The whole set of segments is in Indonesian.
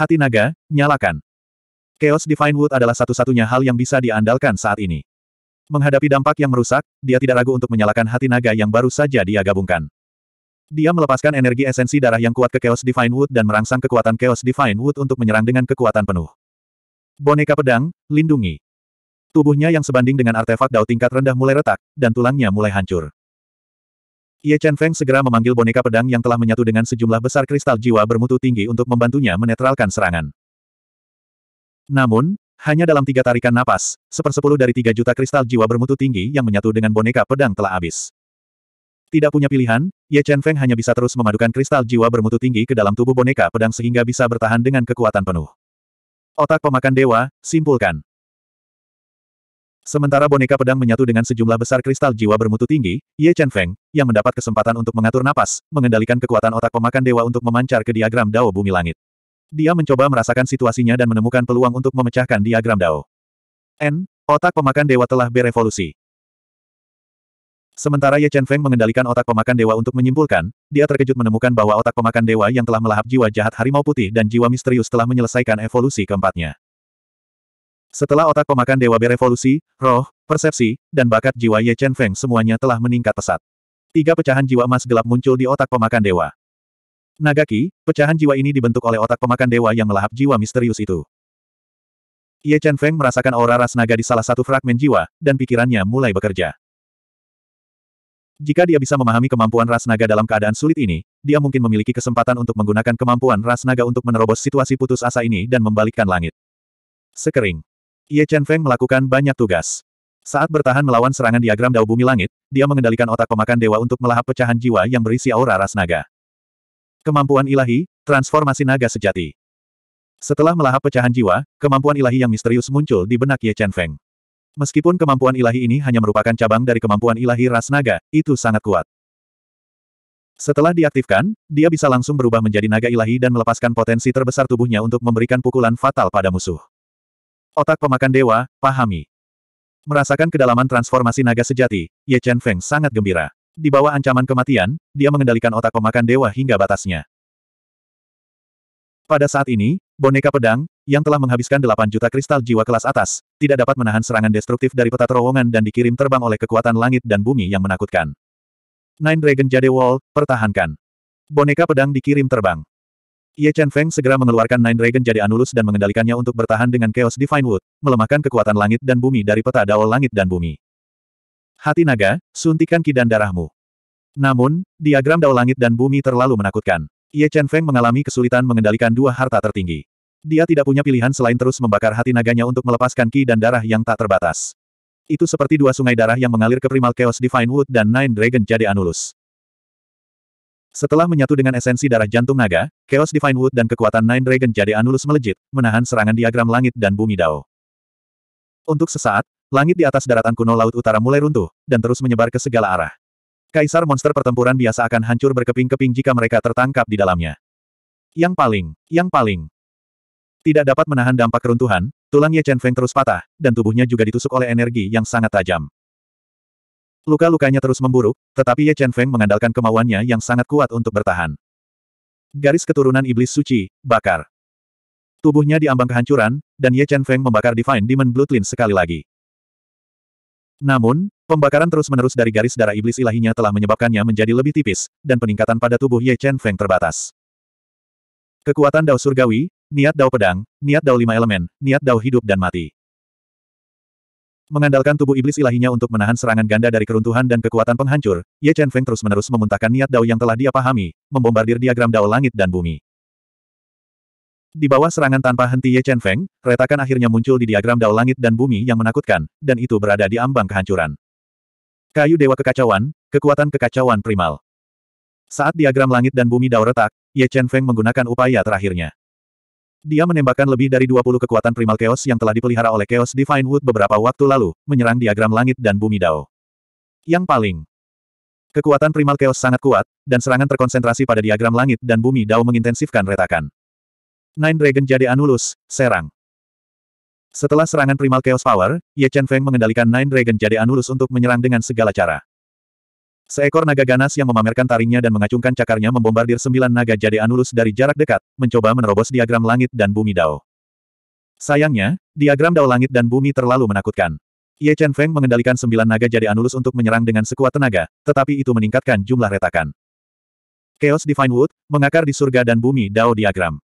Hati naga, nyalakan. Chaos Divine Wood adalah satu-satunya hal yang bisa diandalkan saat ini. Menghadapi dampak yang merusak, dia tidak ragu untuk menyalakan hati naga yang baru saja dia gabungkan. Dia melepaskan energi esensi darah yang kuat ke Chaos Divine Wood dan merangsang kekuatan Chaos Divine Wood untuk menyerang dengan kekuatan penuh. Boneka pedang, lindungi. Tubuhnya yang sebanding dengan artefak dao tingkat rendah mulai retak, dan tulangnya mulai hancur. Ye Chen Feng segera memanggil boneka pedang yang telah menyatu dengan sejumlah besar kristal jiwa bermutu tinggi untuk membantunya menetralkan serangan. Namun, hanya dalam tiga tarikan napas, sepersepuluh dari tiga juta kristal jiwa bermutu tinggi yang menyatu dengan boneka pedang telah habis. Tidak punya pilihan, Ye Chen Feng hanya bisa terus memadukan kristal jiwa bermutu tinggi ke dalam tubuh boneka pedang sehingga bisa bertahan dengan kekuatan penuh. Otak pemakan dewa, simpulkan. Sementara boneka pedang menyatu dengan sejumlah besar kristal jiwa bermutu tinggi, Ye Chen Feng, yang mendapat kesempatan untuk mengatur napas, mengendalikan kekuatan otak pemakan dewa untuk memancar ke diagram Dao Bumi Langit. Dia mencoba merasakan situasinya dan menemukan peluang untuk memecahkan diagram Dao. N, otak pemakan dewa telah berevolusi. Sementara Ye Chen Feng mengendalikan otak pemakan dewa untuk menyimpulkan, dia terkejut menemukan bahwa otak pemakan dewa yang telah melahap jiwa jahat harimau putih dan jiwa misterius telah menyelesaikan evolusi keempatnya. Setelah otak pemakan dewa berevolusi, roh, persepsi, dan bakat jiwa Ye Chen Feng semuanya telah meningkat pesat. Tiga pecahan jiwa emas gelap muncul di otak pemakan dewa. Nagaki, pecahan jiwa ini dibentuk oleh otak pemakan dewa yang melahap jiwa misterius itu. Ye Chen Feng merasakan aura ras naga di salah satu fragmen jiwa, dan pikirannya mulai bekerja. Jika dia bisa memahami kemampuan ras naga dalam keadaan sulit ini, dia mungkin memiliki kesempatan untuk menggunakan kemampuan ras naga untuk menerobos situasi putus asa ini dan membalikkan langit. Sekering. Ye Chen Feng melakukan banyak tugas. Saat bertahan melawan serangan diagram Dao Bumi Langit, dia mengendalikan otak pemakan dewa untuk melahap pecahan jiwa yang berisi aura ras naga. Kemampuan ilahi, transformasi naga sejati. Setelah melahap pecahan jiwa, kemampuan ilahi yang misterius muncul di benak Ye Chen Feng. Meskipun kemampuan ilahi ini hanya merupakan cabang dari kemampuan ilahi ras naga, itu sangat kuat. Setelah diaktifkan, dia bisa langsung berubah menjadi naga ilahi dan melepaskan potensi terbesar tubuhnya untuk memberikan pukulan fatal pada musuh. Otak pemakan dewa, pahami. Merasakan kedalaman transformasi naga sejati, Ye Chen Feng sangat gembira. Di bawah ancaman kematian, dia mengendalikan otak pemakan dewa hingga batasnya. Pada saat ini, boneka pedang, yang telah menghabiskan 8 juta kristal jiwa kelas atas, tidak dapat menahan serangan destruktif dari peta terowongan dan dikirim terbang oleh kekuatan langit dan bumi yang menakutkan. Nine Dragon Jade Wall, pertahankan. Boneka pedang dikirim terbang. Ye Chen Feng segera mengeluarkan Nine Dragon jadi Anulus dan mengendalikannya untuk bertahan dengan Chaos Divine Wood, melemahkan kekuatan langit dan bumi dari peta Dao langit dan bumi. Hati naga, suntikan ki dan darahmu. Namun, diagram Dao langit dan bumi terlalu menakutkan. Ye Chen Feng mengalami kesulitan mengendalikan dua harta tertinggi. Dia tidak punya pilihan selain terus membakar hati naganya untuk melepaskan ki dan darah yang tak terbatas. Itu seperti dua sungai darah yang mengalir ke primal Chaos Divine Wood dan Nine Dragon jadi Anulus. Setelah menyatu dengan esensi darah jantung naga, Chaos Divine Wood dan kekuatan Nine Dragon jadi Anulus melejit, menahan serangan diagram langit dan bumi Dao. Untuk sesaat, langit di atas daratan kuno Laut Utara mulai runtuh, dan terus menyebar ke segala arah. Kaisar monster pertempuran biasa akan hancur berkeping-keping jika mereka tertangkap di dalamnya. Yang paling, yang paling. Tidak dapat menahan dampak keruntuhan, tulang Ye Chen Feng terus patah, dan tubuhnya juga ditusuk oleh energi yang sangat tajam. Luka-lukanya terus memburuk, tetapi Ye Chen Feng mengandalkan kemauannya yang sangat kuat untuk bertahan. Garis keturunan iblis suci, bakar. Tubuhnya diambang kehancuran, dan Ye Chen Feng membakar Divine Demon Bloodline sekali lagi. Namun, pembakaran terus-menerus dari garis darah iblis ilahinya telah menyebabkannya menjadi lebih tipis, dan peningkatan pada tubuh Ye Chen Feng terbatas. Kekuatan Dao Surgawi, Niat Dao Pedang, Niat Dao Lima Elemen, Niat Dao Hidup dan Mati. Mengandalkan tubuh iblis ilahinya untuk menahan serangan ganda dari keruntuhan dan kekuatan penghancur, Ye Chen Feng terus-menerus memuntahkan niat Dao yang telah dia pahami, membombardir diagram Dao langit dan bumi. Di bawah serangan tanpa henti Ye Chen Feng, retakan akhirnya muncul di diagram Dao langit dan bumi yang menakutkan, dan itu berada di ambang kehancuran. Kayu Dewa Kekacauan, Kekuatan Kekacauan Primal. Saat diagram langit dan bumi Dao retak, Ye Chen Feng menggunakan upaya terakhirnya. Dia menembakkan lebih dari 20 kekuatan primal chaos yang telah dipelihara oleh Chaos Divine Wood beberapa waktu lalu, menyerang diagram langit dan bumi Dao. Yang paling Kekuatan primal chaos sangat kuat, dan serangan terkonsentrasi pada diagram langit dan bumi Dao mengintensifkan retakan. Nine Dragon Jade Anulus, serang. Setelah serangan primal chaos power, Ye Chen Feng mengendalikan Nine Dragon Jade Anulus untuk menyerang dengan segala cara. Seekor naga ganas yang memamerkan taringnya dan mengacungkan cakarnya membombardir sembilan naga jadi Anulus dari jarak dekat, mencoba menerobos diagram langit dan bumi Dao. Sayangnya, diagram Dao langit dan bumi terlalu menakutkan. Ye Chen Feng mengendalikan sembilan naga jadi Anulus untuk menyerang dengan sekuat tenaga, tetapi itu meningkatkan jumlah retakan. Chaos Divine Wood, mengakar di surga dan bumi Dao diagram.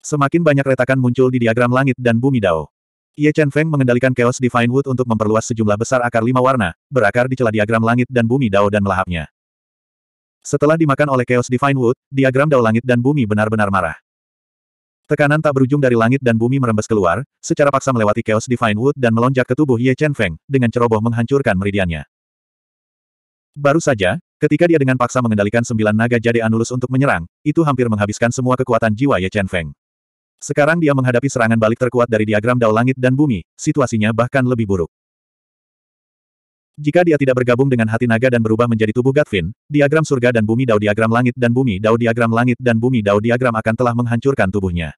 Semakin banyak retakan muncul di diagram langit dan bumi Dao. Ye Chen Feng mengendalikan Chaos Divine Wood untuk memperluas sejumlah besar akar lima warna, berakar di celah diagram langit dan bumi Dao dan melahapnya. Setelah dimakan oleh Chaos Divine Wood, diagram Dao langit dan bumi benar-benar marah. Tekanan tak berujung dari langit dan bumi merembes keluar, secara paksa melewati Chaos Divine Wood dan melonjak ke tubuh Ye Chen Feng, dengan ceroboh menghancurkan meridiannya. Baru saja, ketika dia dengan paksa mengendalikan sembilan naga jade Anulus untuk menyerang, itu hampir menghabiskan semua kekuatan jiwa Ye Chen Feng. Sekarang dia menghadapi serangan balik terkuat dari diagram dao langit dan bumi, situasinya bahkan lebih buruk. Jika dia tidak bergabung dengan hati naga dan berubah menjadi tubuh Gatvin, diagram surga dan bumi dao diagram langit dan bumi dao diagram langit dan bumi dao diagram akan telah menghancurkan tubuhnya.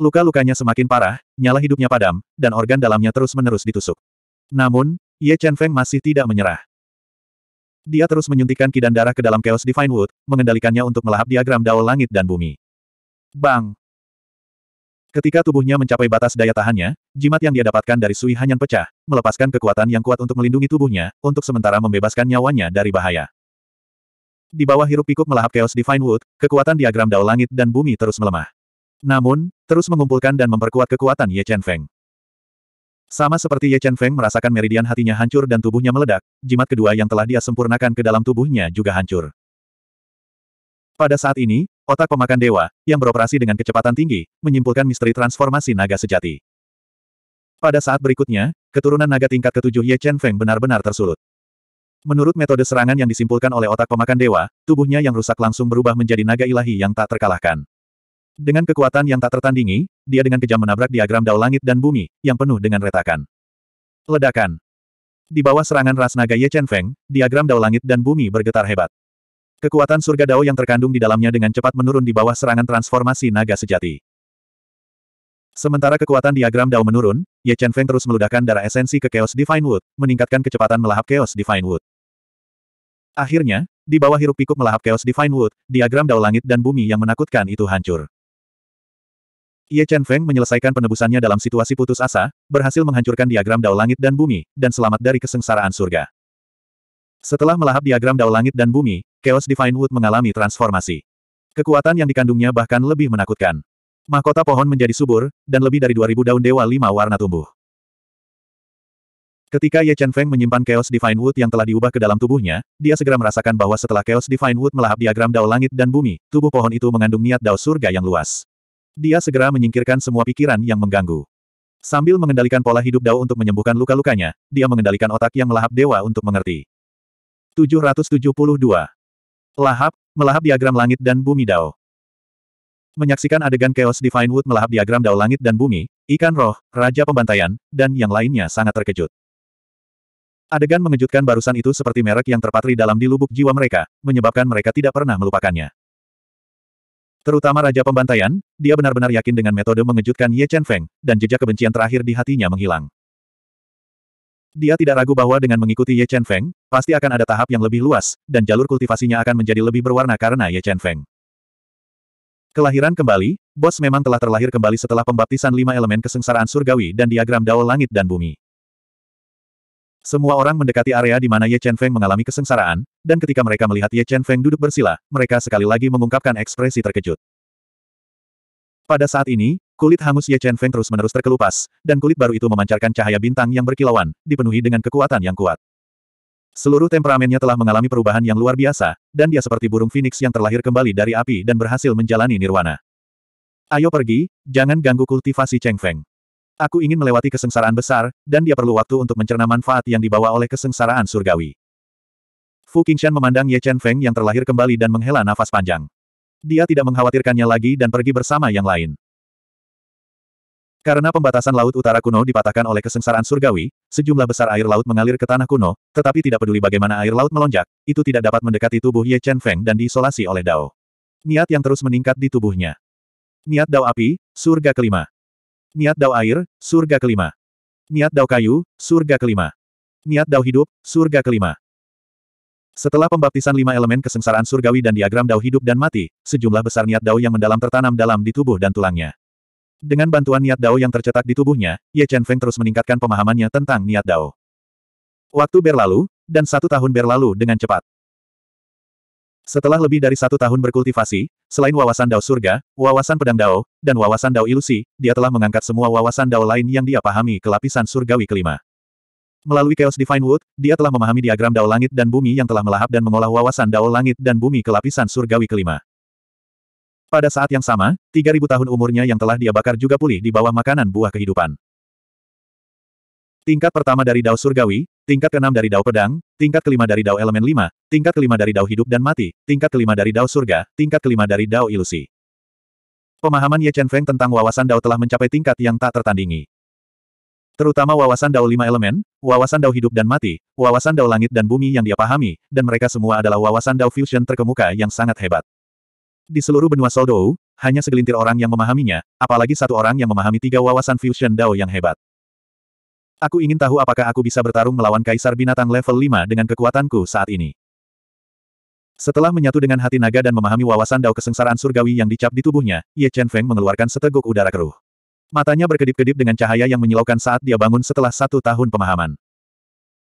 Luka-lukanya semakin parah, nyala hidupnya padam, dan organ dalamnya terus-menerus ditusuk. Namun, Ye Chen Feng masih tidak menyerah. Dia terus menyuntikkan kidan darah ke dalam Chaos Divine Wood, mengendalikannya untuk melahap diagram dao langit dan bumi. Bang! Ketika tubuhnya mencapai batas daya tahannya, jimat yang dia dapatkan dari Sui Hanyan pecah, melepaskan kekuatan yang kuat untuk melindungi tubuhnya, untuk sementara membebaskan nyawanya dari bahaya. Di bawah hirup pikuk melahap Chaos Divine Wood, kekuatan diagram dao langit dan bumi terus melemah. Namun, terus mengumpulkan dan memperkuat kekuatan Ye Chen Feng. Sama seperti Ye Chen Feng merasakan meridian hatinya hancur dan tubuhnya meledak, jimat kedua yang telah dia sempurnakan ke dalam tubuhnya juga hancur. Pada saat ini, Otak pemakan dewa, yang beroperasi dengan kecepatan tinggi, menyimpulkan misteri transformasi naga sejati. Pada saat berikutnya, keturunan naga tingkat ketujuh Ye Chen Feng benar-benar tersulut. Menurut metode serangan yang disimpulkan oleh otak pemakan dewa, tubuhnya yang rusak langsung berubah menjadi naga ilahi yang tak terkalahkan. Dengan kekuatan yang tak tertandingi, dia dengan kejam menabrak diagram dao langit dan bumi, yang penuh dengan retakan. Ledakan. Di bawah serangan ras naga Ye Chen Feng, diagram dao langit dan bumi bergetar hebat. Kekuatan surga Dao yang terkandung di dalamnya dengan cepat menurun di bawah serangan transformasi naga sejati. Sementara kekuatan diagram Dao menurun, Ye Chen Feng terus meludahkan darah esensi ke Chaos Divine Wood, meningkatkan kecepatan melahap Chaos Divine Wood. Akhirnya, di bawah hirup pikuk melahap Chaos Divine Wood, diagram Dao langit dan bumi yang menakutkan itu hancur. Ye Chen Feng menyelesaikan penebusannya dalam situasi putus asa, berhasil menghancurkan diagram dao langit dan bumi, dan selamat dari kesengsaraan surga. Setelah melahap diagram dao langit dan bumi, Chaos Divine Wood mengalami transformasi. Kekuatan yang dikandungnya bahkan lebih menakutkan. Mahkota pohon menjadi subur, dan lebih dari 2000 daun dewa lima warna tumbuh. Ketika Ye Chen Feng menyimpan Chaos Divine Wood yang telah diubah ke dalam tubuhnya, dia segera merasakan bahwa setelah Chaos Divine Wood melahap diagram dao langit dan bumi, tubuh pohon itu mengandung niat dao surga yang luas. Dia segera menyingkirkan semua pikiran yang mengganggu. Sambil mengendalikan pola hidup Dao untuk menyembuhkan luka-lukanya, dia mengendalikan otak yang melahap dewa untuk mengerti. 772. Lahap, melahap diagram langit dan bumi Dao. Menyaksikan adegan Chaos Divine Wood melahap diagram Dao langit dan bumi, ikan roh, raja pembantaian, dan yang lainnya sangat terkejut. Adegan mengejutkan barusan itu seperti merek yang terpatri dalam di lubuk jiwa mereka, menyebabkan mereka tidak pernah melupakannya. Terutama Raja Pembantaian, dia benar-benar yakin dengan metode mengejutkan Ye Chen Feng, dan jejak kebencian terakhir di hatinya menghilang. Dia tidak ragu bahwa dengan mengikuti Ye Chen Feng, pasti akan ada tahap yang lebih luas, dan jalur kultivasinya akan menjadi lebih berwarna karena Ye Chen Feng. Kelahiran kembali, Bos memang telah terlahir kembali setelah pembaptisan lima elemen kesengsaraan surgawi dan diagram dao langit dan bumi. Semua orang mendekati area di mana Ye Chen Feng mengalami kesengsaraan, dan ketika mereka melihat Ye Chen Feng duduk bersila, mereka sekali lagi mengungkapkan ekspresi terkejut. Pada saat ini, Kulit hangus Ye Chen Feng terus-menerus terkelupas, dan kulit baru itu memancarkan cahaya bintang yang berkilauan, dipenuhi dengan kekuatan yang kuat. Seluruh temperamennya telah mengalami perubahan yang luar biasa, dan dia seperti burung phoenix yang terlahir kembali dari api dan berhasil menjalani nirwana. Ayo pergi, jangan ganggu kultivasi Cheng Feng. Aku ingin melewati kesengsaraan besar, dan dia perlu waktu untuk mencerna manfaat yang dibawa oleh kesengsaraan surgawi. Fu Qingshan memandang Ye Chen Feng yang terlahir kembali dan menghela nafas panjang. Dia tidak mengkhawatirkannya lagi dan pergi bersama yang lain. Karena pembatasan laut utara kuno dipatahkan oleh kesengsaraan surgawi, sejumlah besar air laut mengalir ke tanah kuno, tetapi tidak peduli bagaimana air laut melonjak, itu tidak dapat mendekati tubuh Ye Chen Feng dan diisolasi oleh Dao. Niat yang terus meningkat di tubuhnya. Niat Dao api, surga kelima. Niat Dao air, surga kelima. Niat Dao kayu, surga kelima. Niat Dao hidup, surga kelima. Setelah pembaptisan lima elemen kesengsaraan surgawi dan diagram Dao hidup dan mati, sejumlah besar niat Dao yang mendalam tertanam dalam di tubuh dan tulangnya. Dengan bantuan niat Dao yang tercetak di tubuhnya, Ye Chen Feng terus meningkatkan pemahamannya tentang niat Dao. Waktu berlalu, dan satu tahun berlalu dengan cepat. Setelah lebih dari satu tahun berkultivasi, selain wawasan Dao surga, wawasan pedang Dao, dan wawasan Dao ilusi, dia telah mengangkat semua wawasan Dao lain yang dia pahami ke lapisan surgawi kelima. Melalui Chaos Divine Wood, dia telah memahami diagram Dao Langit dan Bumi yang telah melahap dan mengolah wawasan Dao Langit dan Bumi ke lapisan surgawi kelima. Pada saat yang sama, 3000 tahun umurnya yang telah dia bakar juga pulih di bawah makanan buah kehidupan. Tingkat pertama dari Dao Surgawi, tingkat keenam dari Dao Pedang, tingkat kelima dari Dao Elemen Lima, tingkat kelima dari Dao Hidup dan Mati, tingkat kelima dari Dao Surga, tingkat kelima dari Dao Ilusi. Pemahaman Ye Chen Feng tentang wawasan Dao telah mencapai tingkat yang tak tertandingi. Terutama wawasan Dao lima elemen, wawasan Dao hidup dan mati, wawasan Dao langit dan bumi yang dia pahami, dan mereka semua adalah wawasan Dao fusion terkemuka yang sangat hebat. Di seluruh benua Soldou, hanya segelintir orang yang memahaminya, apalagi satu orang yang memahami tiga wawasan Fusion Dao yang hebat. Aku ingin tahu apakah aku bisa bertarung melawan Kaisar Binatang level 5 dengan kekuatanku saat ini. Setelah menyatu dengan hati naga dan memahami wawasan Dao kesengsaraan surgawi yang dicap di tubuhnya, Ye Chen Feng mengeluarkan seteguk udara keruh. Matanya berkedip-kedip dengan cahaya yang menyilaukan saat dia bangun setelah satu tahun pemahaman.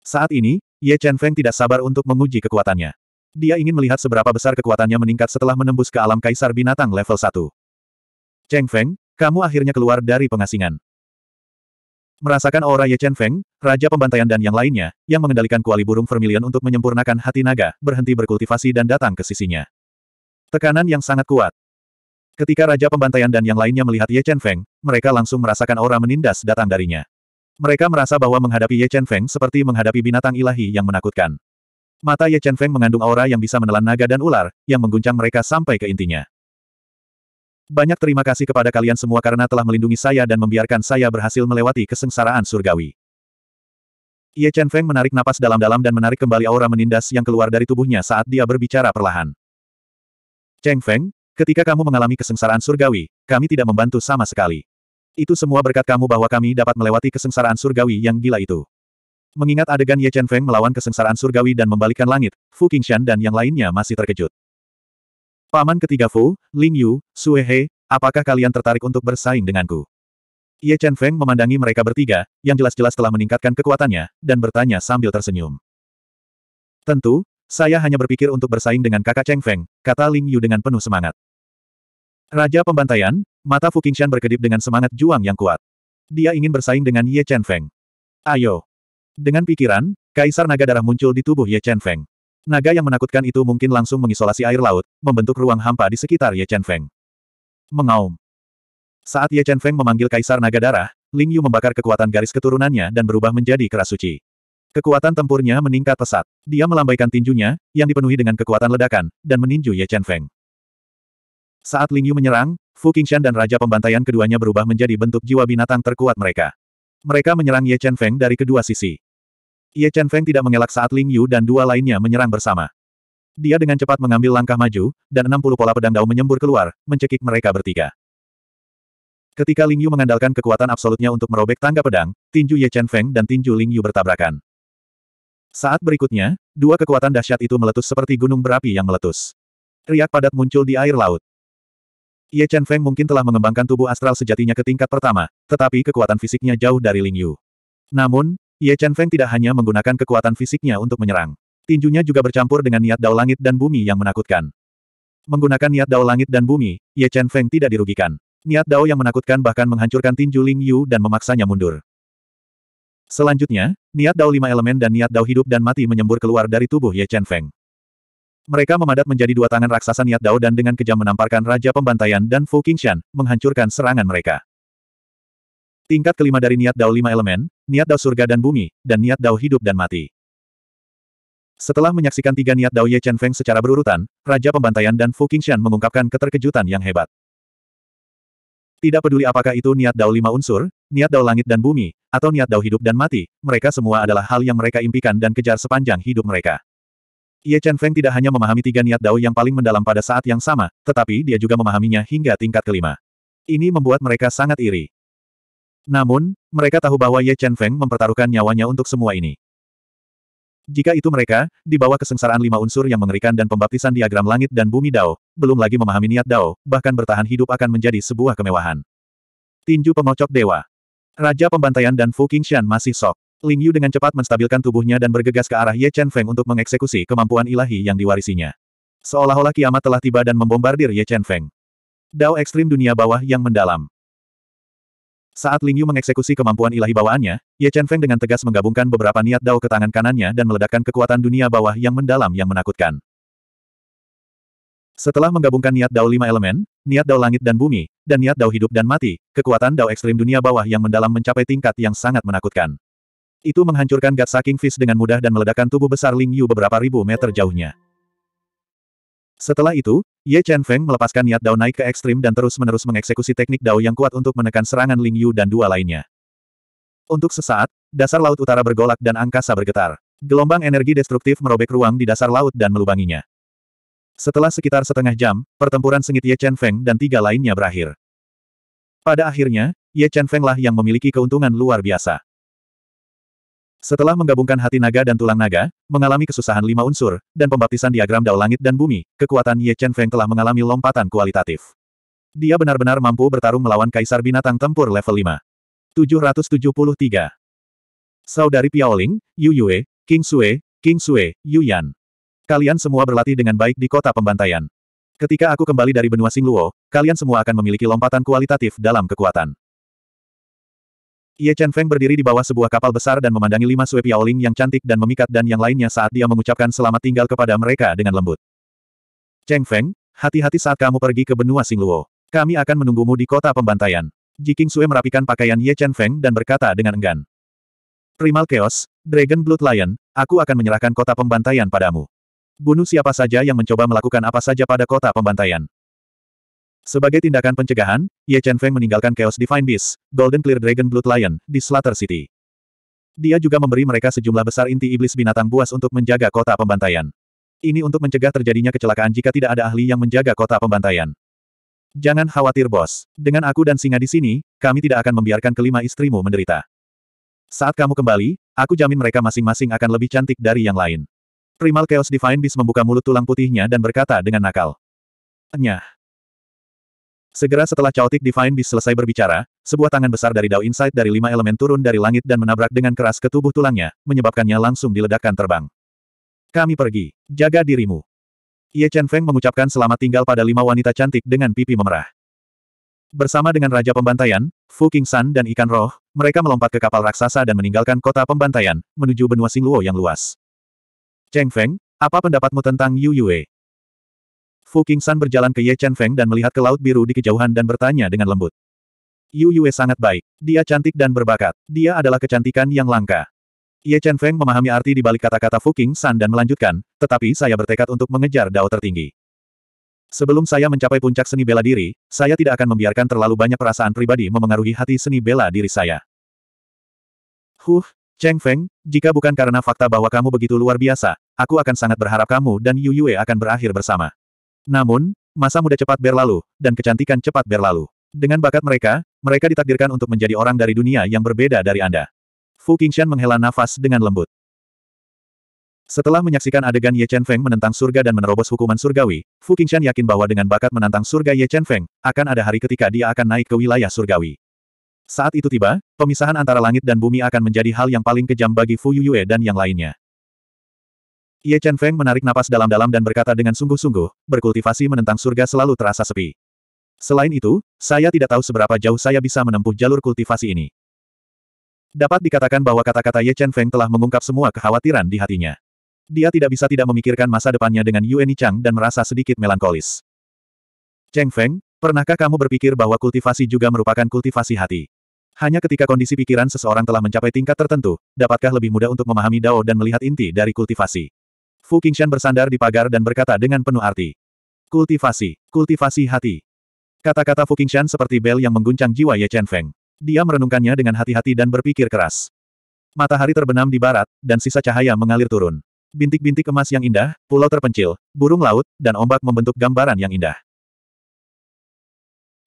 Saat ini, Ye Chen Feng tidak sabar untuk menguji kekuatannya. Dia ingin melihat seberapa besar kekuatannya meningkat setelah menembus ke alam kaisar binatang level 1. Cheng Feng, kamu akhirnya keluar dari pengasingan. Merasakan aura Ye Chen Feng, Raja Pembantaian dan yang lainnya, yang mengendalikan kuali burung vermilion untuk menyempurnakan hati naga, berhenti berkultivasi dan datang ke sisinya. Tekanan yang sangat kuat. Ketika Raja Pembantaian dan yang lainnya melihat Ye Chen Feng, mereka langsung merasakan aura menindas datang darinya. Mereka merasa bahwa menghadapi Ye Chen Feng seperti menghadapi binatang ilahi yang menakutkan. Mata Ye Chen Feng mengandung aura yang bisa menelan naga dan ular, yang mengguncang mereka sampai ke intinya. Banyak terima kasih kepada kalian semua karena telah melindungi saya dan membiarkan saya berhasil melewati kesengsaraan surgawi. Ye Chen Feng menarik napas dalam-dalam dan menarik kembali aura menindas yang keluar dari tubuhnya saat dia berbicara perlahan. Cheng Feng, ketika kamu mengalami kesengsaraan surgawi, kami tidak membantu sama sekali. Itu semua berkat kamu bahwa kami dapat melewati kesengsaraan surgawi yang gila itu. Mengingat adegan Ye Chen Feng melawan kesengsaraan surgawi dan membalikan langit, Fu Qingshan dan yang lainnya masih terkejut. Paman ketiga Fu, Ling Yu, Sue He, apakah kalian tertarik untuk bersaing denganku? Ye Chen Feng memandangi mereka bertiga, yang jelas-jelas telah meningkatkan kekuatannya, dan bertanya sambil tersenyum. Tentu, saya hanya berpikir untuk bersaing dengan kakak Cheng Feng, kata Ling Yu dengan penuh semangat. Raja pembantaian, mata Fu Qingshan berkedip dengan semangat juang yang kuat. Dia ingin bersaing dengan Ye Chen Feng. Ayo, dengan pikiran, kaisar naga darah muncul di tubuh Ye Chen Feng. Naga yang menakutkan itu mungkin langsung mengisolasi air laut, membentuk ruang hampa di sekitar Ye Chen Feng. Mengaum. Saat Ye Chen Feng memanggil kaisar naga darah, Ling Yu membakar kekuatan garis keturunannya dan berubah menjadi keras suci. Kekuatan tempurnya meningkat pesat. Dia melambaikan tinjunya, yang dipenuhi dengan kekuatan ledakan, dan meninju Ye Chen Feng. Saat Ling Yu menyerang, Fu Qingshan dan Raja Pembantaian keduanya berubah menjadi bentuk jiwa binatang terkuat mereka. Mereka menyerang Ye Chen Feng dari kedua sisi. Ye Chen Feng tidak mengelak saat Ling Yu dan dua lainnya menyerang bersama. Dia dengan cepat mengambil langkah maju, dan 60 pola pedang dao menyembur keluar, mencekik mereka bertiga. Ketika Ling Yu mengandalkan kekuatan absolutnya untuk merobek tangga pedang, tinju Ye Chen Feng dan tinju Ling Yu bertabrakan. Saat berikutnya, dua kekuatan dahsyat itu meletus seperti gunung berapi yang meletus. Riak padat muncul di air laut. Ye Chen Feng mungkin telah mengembangkan tubuh astral sejatinya ke tingkat pertama, tetapi kekuatan fisiknya jauh dari Ling Yu. Namun, Ye Chen Feng tidak hanya menggunakan kekuatan fisiknya untuk menyerang. Tinjunya juga bercampur dengan niat dao langit dan bumi yang menakutkan. Menggunakan niat dao langit dan bumi, Ye Chen Feng tidak dirugikan. Niat dao yang menakutkan bahkan menghancurkan tinju Ling Yu dan memaksanya mundur. Selanjutnya, niat dao lima elemen dan niat dao hidup dan mati menyembur keluar dari tubuh Ye Chen Feng. Mereka memadat menjadi dua tangan raksasa niat dao dan dengan kejam menamparkan Raja Pembantaian dan Fu Qingshan, menghancurkan serangan mereka. Tingkat kelima dari niat dao lima elemen, niat dao surga dan bumi, dan niat dao hidup dan mati. Setelah menyaksikan tiga niat Dao Ye Chen Feng secara berurutan, Raja Pembantaian dan Fu Qingshan mengungkapkan keterkejutan yang hebat. Tidak peduli apakah itu niat Dao lima unsur, niat Dao langit dan bumi, atau niat Dao hidup dan mati, mereka semua adalah hal yang mereka impikan dan kejar sepanjang hidup mereka. Ye Chen Feng tidak hanya memahami tiga niat Dao yang paling mendalam pada saat yang sama, tetapi dia juga memahaminya hingga tingkat kelima. Ini membuat mereka sangat iri. Namun, mereka tahu bahwa Ye Chen Feng mempertaruhkan nyawanya untuk semua ini. Jika itu mereka, di bawah kesengsaraan lima unsur yang mengerikan dan pembaptisan diagram langit dan bumi Dao, belum lagi memahami niat Dao, bahkan bertahan hidup akan menjadi sebuah kemewahan. Tinju pengocok dewa. Raja pembantaian dan Fu Qingshan masih sok. Ling Yu dengan cepat menstabilkan tubuhnya dan bergegas ke arah Ye Chen Feng untuk mengeksekusi kemampuan ilahi yang diwarisinya. Seolah-olah kiamat telah tiba dan membombardir Ye Chen Feng. Dao ekstrim dunia bawah yang mendalam. Saat Ling Yu mengeksekusi kemampuan ilahi bawaannya, Ye Chen Feng dengan tegas menggabungkan beberapa niat dao ke tangan kanannya dan meledakkan kekuatan dunia bawah yang mendalam yang menakutkan. Setelah menggabungkan niat dao lima elemen, niat dao langit dan bumi, dan niat dao hidup dan mati, kekuatan dao ekstrim dunia bawah yang mendalam mencapai tingkat yang sangat menakutkan. Itu menghancurkan God Saking Fist dengan mudah dan meledakkan tubuh besar Ling Yu beberapa ribu meter jauhnya. Setelah itu, Ye Chen Feng melepaskan niat Dao naik ke ekstrim dan terus-menerus mengeksekusi teknik Dao yang kuat untuk menekan serangan Ling Yu dan dua lainnya. Untuk sesaat, dasar laut utara bergolak dan angkasa bergetar. Gelombang energi destruktif merobek ruang di dasar laut dan melubanginya. Setelah sekitar setengah jam, pertempuran sengit Ye Chen Feng dan tiga lainnya berakhir. Pada akhirnya, Ye Chen Feng lah yang memiliki keuntungan luar biasa. Setelah menggabungkan hati naga dan tulang naga, mengalami kesusahan lima unsur, dan pembaptisan diagram dao langit dan bumi, kekuatan Ye Chen Feng telah mengalami lompatan kualitatif. Dia benar-benar mampu bertarung melawan Kaisar Binatang Tempur level 5. 773. Saudari Piaoling, Yu Yue, King Sue, King Sue, Yu Yan. Kalian semua berlatih dengan baik di kota pembantaian. Ketika aku kembali dari benua Singluo, kalian semua akan memiliki lompatan kualitatif dalam kekuatan. Ye Chen Feng berdiri di bawah sebuah kapal besar dan memandangi lima Sui Piaoling yang cantik dan memikat dan yang lainnya saat dia mengucapkan selamat tinggal kepada mereka dengan lembut. Cheng Feng, hati-hati saat kamu pergi ke benua Singluo. Kami akan menunggumu di kota pembantaian. Jiking Sue merapikan pakaian Ye Chen Feng dan berkata dengan enggan. Primal Chaos, Dragon Blood Lion, aku akan menyerahkan kota pembantaian padamu. Bunuh siapa saja yang mencoba melakukan apa saja pada kota pembantaian. Sebagai tindakan pencegahan, Ye Chen Feng meninggalkan Chaos Divine Beast, Golden Clear Dragon Blood Lion, di Slater City. Dia juga memberi mereka sejumlah besar inti iblis binatang buas untuk menjaga kota pembantaian. Ini untuk mencegah terjadinya kecelakaan jika tidak ada ahli yang menjaga kota pembantaian. Jangan khawatir bos. Dengan aku dan singa di sini, kami tidak akan membiarkan kelima istrimu menderita. Saat kamu kembali, aku jamin mereka masing-masing akan lebih cantik dari yang lain. Primal Chaos Divine Beast membuka mulut tulang putihnya dan berkata dengan nakal. Enyah. Segera setelah Chaotic Divine Beast selesai berbicara, sebuah tangan besar dari Dao Insight dari lima elemen turun dari langit dan menabrak dengan keras ke tubuh tulangnya, menyebabkannya langsung diledakkan terbang. Kami pergi. Jaga dirimu. Ye Chen Feng mengucapkan selamat tinggal pada lima wanita cantik dengan pipi memerah. Bersama dengan Raja Pembantaian, Fu King San dan Ikan Roh, mereka melompat ke kapal raksasa dan meninggalkan kota pembantaian, menuju benua Singluo yang luas. Cheng Feng, apa pendapatmu tentang Yu Yue? Fu berjalan ke Ye Chen Feng dan melihat ke Laut Biru di kejauhan dan bertanya dengan lembut. Yu Yue sangat baik. Dia cantik dan berbakat. Dia adalah kecantikan yang langka. Ye Chen Feng memahami arti di balik kata-kata Fu dan melanjutkan, tetapi saya bertekad untuk mengejar dao tertinggi. Sebelum saya mencapai puncak seni bela diri, saya tidak akan membiarkan terlalu banyak perasaan pribadi memengaruhi hati seni bela diri saya. Huh, Cheng Feng, jika bukan karena fakta bahwa kamu begitu luar biasa, aku akan sangat berharap kamu dan Yu Yue akan berakhir bersama. Namun, masa muda cepat berlalu, dan kecantikan cepat berlalu. Dengan bakat mereka, mereka ditakdirkan untuk menjadi orang dari dunia yang berbeda dari Anda. Fu Qingshan menghela nafas dengan lembut. Setelah menyaksikan adegan Ye Chen Feng menentang surga dan menerobos hukuman surgawi, Fu Qingshan yakin bahwa dengan bakat menantang surga Ye Chen Feng, akan ada hari ketika dia akan naik ke wilayah surgawi. Saat itu tiba, pemisahan antara langit dan bumi akan menjadi hal yang paling kejam bagi Fu Yuyue dan yang lainnya. Ye Chen Feng menarik napas dalam-dalam dan berkata dengan sungguh-sungguh, berkultivasi menentang surga selalu terasa sepi. Selain itu, saya tidak tahu seberapa jauh saya bisa menempuh jalur kultivasi ini. Dapat dikatakan bahwa kata-kata Ye Chen Feng telah mengungkap semua kekhawatiran di hatinya. Dia tidak bisa tidak memikirkan masa depannya dengan Yuan Chang dan merasa sedikit melankolis. Cheng Feng, pernahkah kamu berpikir bahwa kultivasi juga merupakan kultivasi hati? Hanya ketika kondisi pikiran seseorang telah mencapai tingkat tertentu, dapatkah lebih mudah untuk memahami Dao dan melihat inti dari kultivasi. Fu Qingshan bersandar di pagar dan berkata dengan penuh arti. Kultivasi, kultivasi hati. Kata-kata Fu Qingshan seperti bel yang mengguncang jiwa Ye Chen Feng. Dia merenungkannya dengan hati-hati dan berpikir keras. Matahari terbenam di barat, dan sisa cahaya mengalir turun. Bintik-bintik emas yang indah, pulau terpencil, burung laut, dan ombak membentuk gambaran yang indah.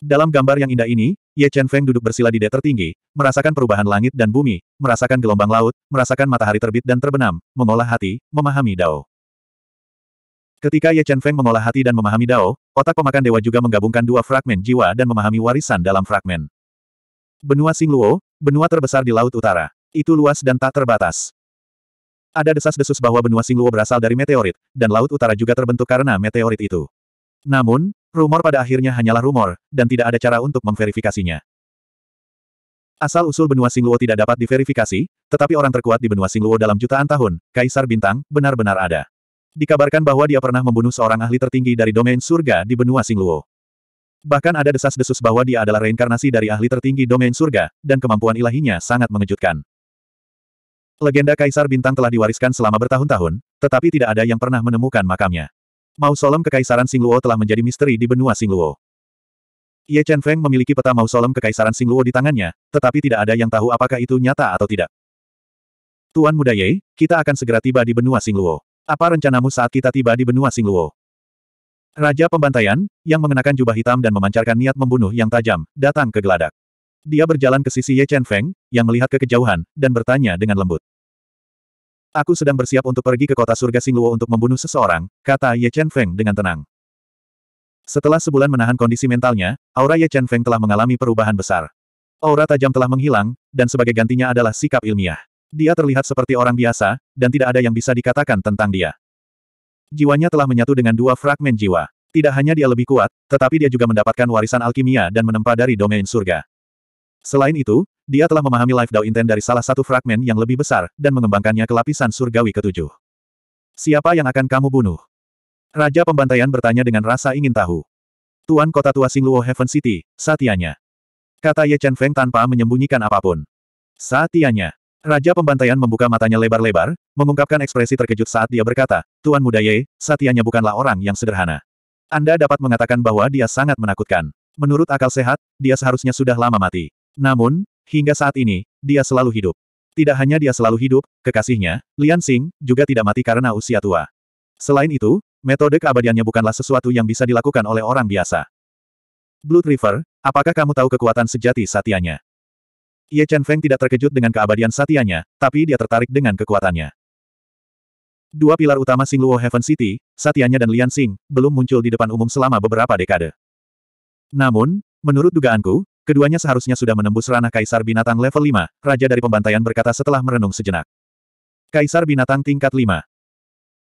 Dalam gambar yang indah ini, Ye Chen Feng duduk bersila di dek tertinggi, merasakan perubahan langit dan bumi, merasakan gelombang laut, merasakan matahari terbit dan terbenam, mengolah hati, memahami Dao. Ketika Ye Chen Feng mengolah hati dan memahami Dao, otak pemakan dewa juga menggabungkan dua fragmen jiwa dan memahami warisan dalam fragmen. Benua Sing Luo, benua terbesar di Laut Utara. Itu luas dan tak terbatas. Ada desas-desus bahwa benua Sing Luo berasal dari meteorit, dan Laut Utara juga terbentuk karena meteorit itu. Namun, Rumor pada akhirnya hanyalah rumor, dan tidak ada cara untuk memverifikasinya. Asal-usul benua Singluo tidak dapat diverifikasi, tetapi orang terkuat di benua Singluo dalam jutaan tahun, Kaisar Bintang, benar-benar ada. Dikabarkan bahwa dia pernah membunuh seorang ahli tertinggi dari domain surga di benua Singluo. Bahkan ada desas-desus bahwa dia adalah reinkarnasi dari ahli tertinggi domain surga, dan kemampuan ilahinya sangat mengejutkan. Legenda Kaisar Bintang telah diwariskan selama bertahun-tahun, tetapi tidak ada yang pernah menemukan makamnya. Mausoleum Kekaisaran Singluo telah menjadi misteri di benua Singluo. Ye Chen Feng memiliki peta mausoleum Kekaisaran Singluo di tangannya, tetapi tidak ada yang tahu apakah itu nyata atau tidak. Tuan Muda Ye, kita akan segera tiba di benua Singluo. Apa rencanamu saat kita tiba di benua Singluo? Raja Pembantaian, yang mengenakan jubah hitam dan memancarkan niat membunuh yang tajam, datang ke geladak. Dia berjalan ke sisi Ye Chen Feng, yang melihat ke kejauhan, dan bertanya dengan lembut. Aku sedang bersiap untuk pergi ke kota surga Singluo untuk membunuh seseorang, kata Ye Chen Feng dengan tenang. Setelah sebulan menahan kondisi mentalnya, aura Ye Chen Feng telah mengalami perubahan besar. Aura tajam telah menghilang, dan sebagai gantinya adalah sikap ilmiah. Dia terlihat seperti orang biasa, dan tidak ada yang bisa dikatakan tentang dia. Jiwanya telah menyatu dengan dua fragmen jiwa. Tidak hanya dia lebih kuat, tetapi dia juga mendapatkan warisan alkimia dan menempa dari domain surga. Selain itu, dia telah memahami Life Dao Inten dari salah satu fragmen yang lebih besar, dan mengembangkannya ke lapisan surgawi ketujuh. Siapa yang akan kamu bunuh? Raja Pembantaian bertanya dengan rasa ingin tahu. Tuan kota tua Singluo Heaven City, satianya. Kata Ye Chen Feng tanpa menyembunyikan apapun. Satianya. Raja Pembantaian membuka matanya lebar-lebar, mengungkapkan ekspresi terkejut saat dia berkata, Tuan Muda Ye, satianya bukanlah orang yang sederhana. Anda dapat mengatakan bahwa dia sangat menakutkan. Menurut akal sehat, dia seharusnya sudah lama mati. Namun, Hingga saat ini, dia selalu hidup. Tidak hanya dia selalu hidup, kekasihnya, Lian Xing, juga tidak mati karena usia tua. Selain itu, metode keabadiannya bukanlah sesuatu yang bisa dilakukan oleh orang biasa. Blood River, apakah kamu tahu kekuatan sejati satianya? Ye Chen Feng tidak terkejut dengan keabadian satianya, tapi dia tertarik dengan kekuatannya. Dua pilar utama Sing Luo Heaven City, Satianya dan Lian Xing, belum muncul di depan umum selama beberapa dekade. Namun, menurut dugaanku, Keduanya seharusnya sudah menembus ranah Kaisar Binatang level 5, Raja dari Pembantaian berkata setelah merenung sejenak. Kaisar Binatang tingkat 5.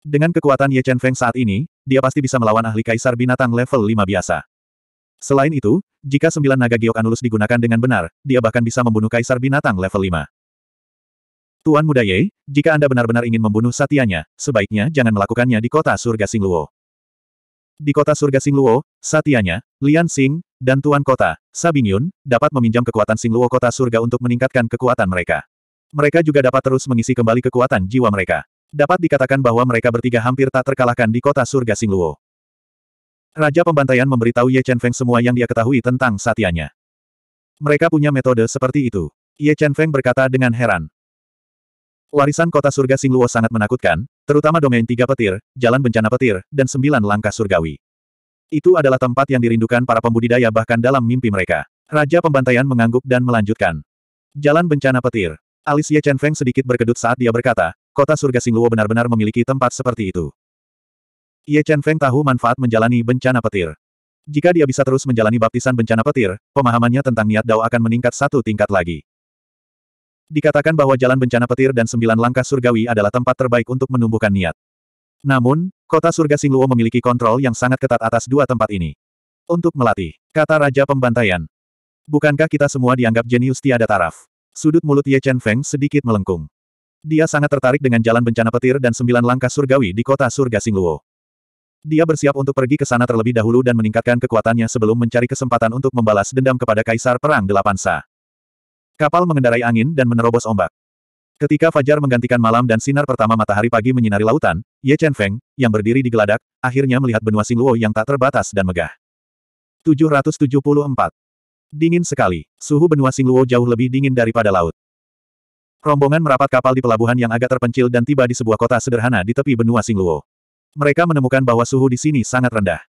Dengan kekuatan Ye Chen Feng saat ini, dia pasti bisa melawan ahli Kaisar Binatang level 5 biasa. Selain itu, jika sembilan naga giok anulus digunakan dengan benar, dia bahkan bisa membunuh Kaisar Binatang level 5. Tuan Muda Ye, jika Anda benar-benar ingin membunuh satianya, sebaiknya jangan melakukannya di kota surga Singluo. Di kota surga Singluo, satianya, Lian Xing, dan Tuan Kota, Sabing Yun, dapat meminjam kekuatan Singluo kota surga untuk meningkatkan kekuatan mereka. Mereka juga dapat terus mengisi kembali kekuatan jiwa mereka. Dapat dikatakan bahwa mereka bertiga hampir tak terkalahkan di kota surga Singluo. Raja pembantaian memberitahu Ye Chen Feng semua yang dia ketahui tentang satianya. Mereka punya metode seperti itu. Ye Chen Feng berkata dengan heran. Warisan kota surga Singluo sangat menakutkan, terutama domain tiga petir, jalan bencana petir, dan sembilan langkah surgawi. Itu adalah tempat yang dirindukan para pembudidaya bahkan dalam mimpi mereka. Raja pembantaian mengangguk dan melanjutkan. Jalan bencana petir. Alis Ye Chen Feng sedikit berkedut saat dia berkata, kota surga Singluo benar-benar memiliki tempat seperti itu. Ye Chen Feng tahu manfaat menjalani bencana petir. Jika dia bisa terus menjalani baptisan bencana petir, pemahamannya tentang niat Dao akan meningkat satu tingkat lagi. Dikatakan bahwa jalan bencana petir dan sembilan langkah surgawi adalah tempat terbaik untuk menumbuhkan niat. Namun, kota surga Singluo memiliki kontrol yang sangat ketat atas dua tempat ini. Untuk melatih, kata Raja Pembantaian. Bukankah kita semua dianggap jenius tiada taraf? Sudut mulut Ye Chen Feng sedikit melengkung. Dia sangat tertarik dengan jalan bencana petir dan sembilan langkah surgawi di kota surga Singluo. Dia bersiap untuk pergi ke sana terlebih dahulu dan meningkatkan kekuatannya sebelum mencari kesempatan untuk membalas dendam kepada Kaisar Perang Delapan Sa. Kapal mengendarai angin dan menerobos ombak. Ketika fajar menggantikan malam dan sinar pertama matahari pagi menyinari lautan, Ye Chen Feng, yang berdiri di geladak, akhirnya melihat benua Singluo yang tak terbatas dan megah. 774. Dingin sekali. Suhu benua Singluo jauh lebih dingin daripada laut. Rombongan merapat kapal di pelabuhan yang agak terpencil dan tiba di sebuah kota sederhana di tepi benua Singluo. Mereka menemukan bahwa suhu di sini sangat rendah.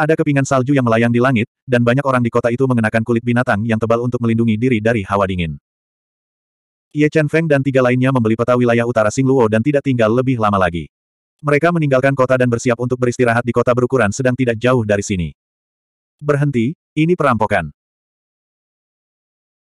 Ada kepingan salju yang melayang di langit, dan banyak orang di kota itu mengenakan kulit binatang yang tebal untuk melindungi diri dari hawa dingin. Ye Chen Feng dan tiga lainnya membeli peta wilayah utara Singluo dan tidak tinggal lebih lama lagi. Mereka meninggalkan kota dan bersiap untuk beristirahat di kota berukuran sedang tidak jauh dari sini. Berhenti, ini perampokan.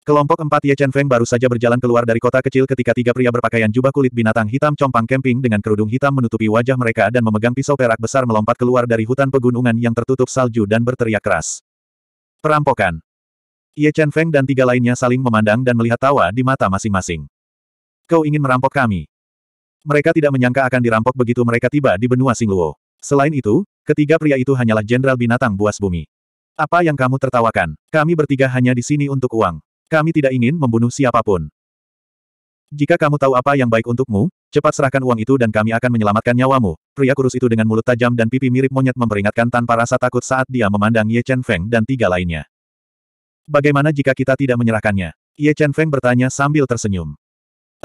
Kelompok empat Ye Chen Feng baru saja berjalan keluar dari kota kecil ketika tiga pria berpakaian jubah kulit binatang hitam compang camping dengan kerudung hitam menutupi wajah mereka dan memegang pisau perak besar melompat keluar dari hutan pegunungan yang tertutup salju dan berteriak keras. Perampokan. Ye Chen Feng dan tiga lainnya saling memandang dan melihat tawa di mata masing-masing. Kau ingin merampok kami? Mereka tidak menyangka akan dirampok begitu mereka tiba di benua Singluo. Selain itu, ketiga pria itu hanyalah jenderal binatang buas bumi. Apa yang kamu tertawakan? Kami bertiga hanya di sini untuk uang. Kami tidak ingin membunuh siapapun. Jika kamu tahu apa yang baik untukmu, cepat serahkan uang itu dan kami akan menyelamatkan nyawamu. Pria kurus itu dengan mulut tajam dan pipi mirip monyet memperingatkan tanpa rasa takut saat dia memandang Ye Chen Feng dan tiga lainnya. Bagaimana jika kita tidak menyerahkannya? Ye Chen Feng bertanya sambil tersenyum.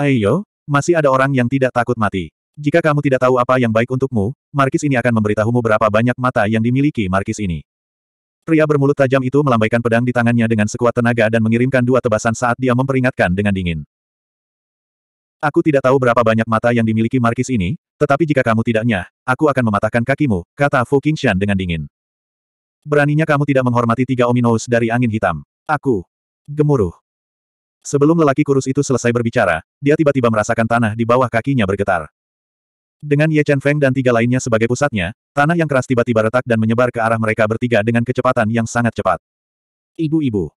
Ayo, masih ada orang yang tidak takut mati. Jika kamu tidak tahu apa yang baik untukmu, markis ini akan memberitahumu berapa banyak mata yang dimiliki markis ini. Pria bermulut tajam itu melambaikan pedang di tangannya dengan sekuat tenaga dan mengirimkan dua tebasan saat dia memperingatkan dengan dingin. Aku tidak tahu berapa banyak mata yang dimiliki Markis ini, tetapi jika kamu tidaknya, aku akan mematahkan kakimu, kata Fu Qingshan dengan dingin. Beraninya kamu tidak menghormati tiga Ominous dari angin hitam. Aku. Gemuruh. Sebelum lelaki kurus itu selesai berbicara, dia tiba-tiba merasakan tanah di bawah kakinya bergetar. Dengan Ye Chen Feng dan tiga lainnya sebagai pusatnya, tanah yang keras tiba-tiba retak dan menyebar ke arah mereka bertiga dengan kecepatan yang sangat cepat. Ibu-ibu.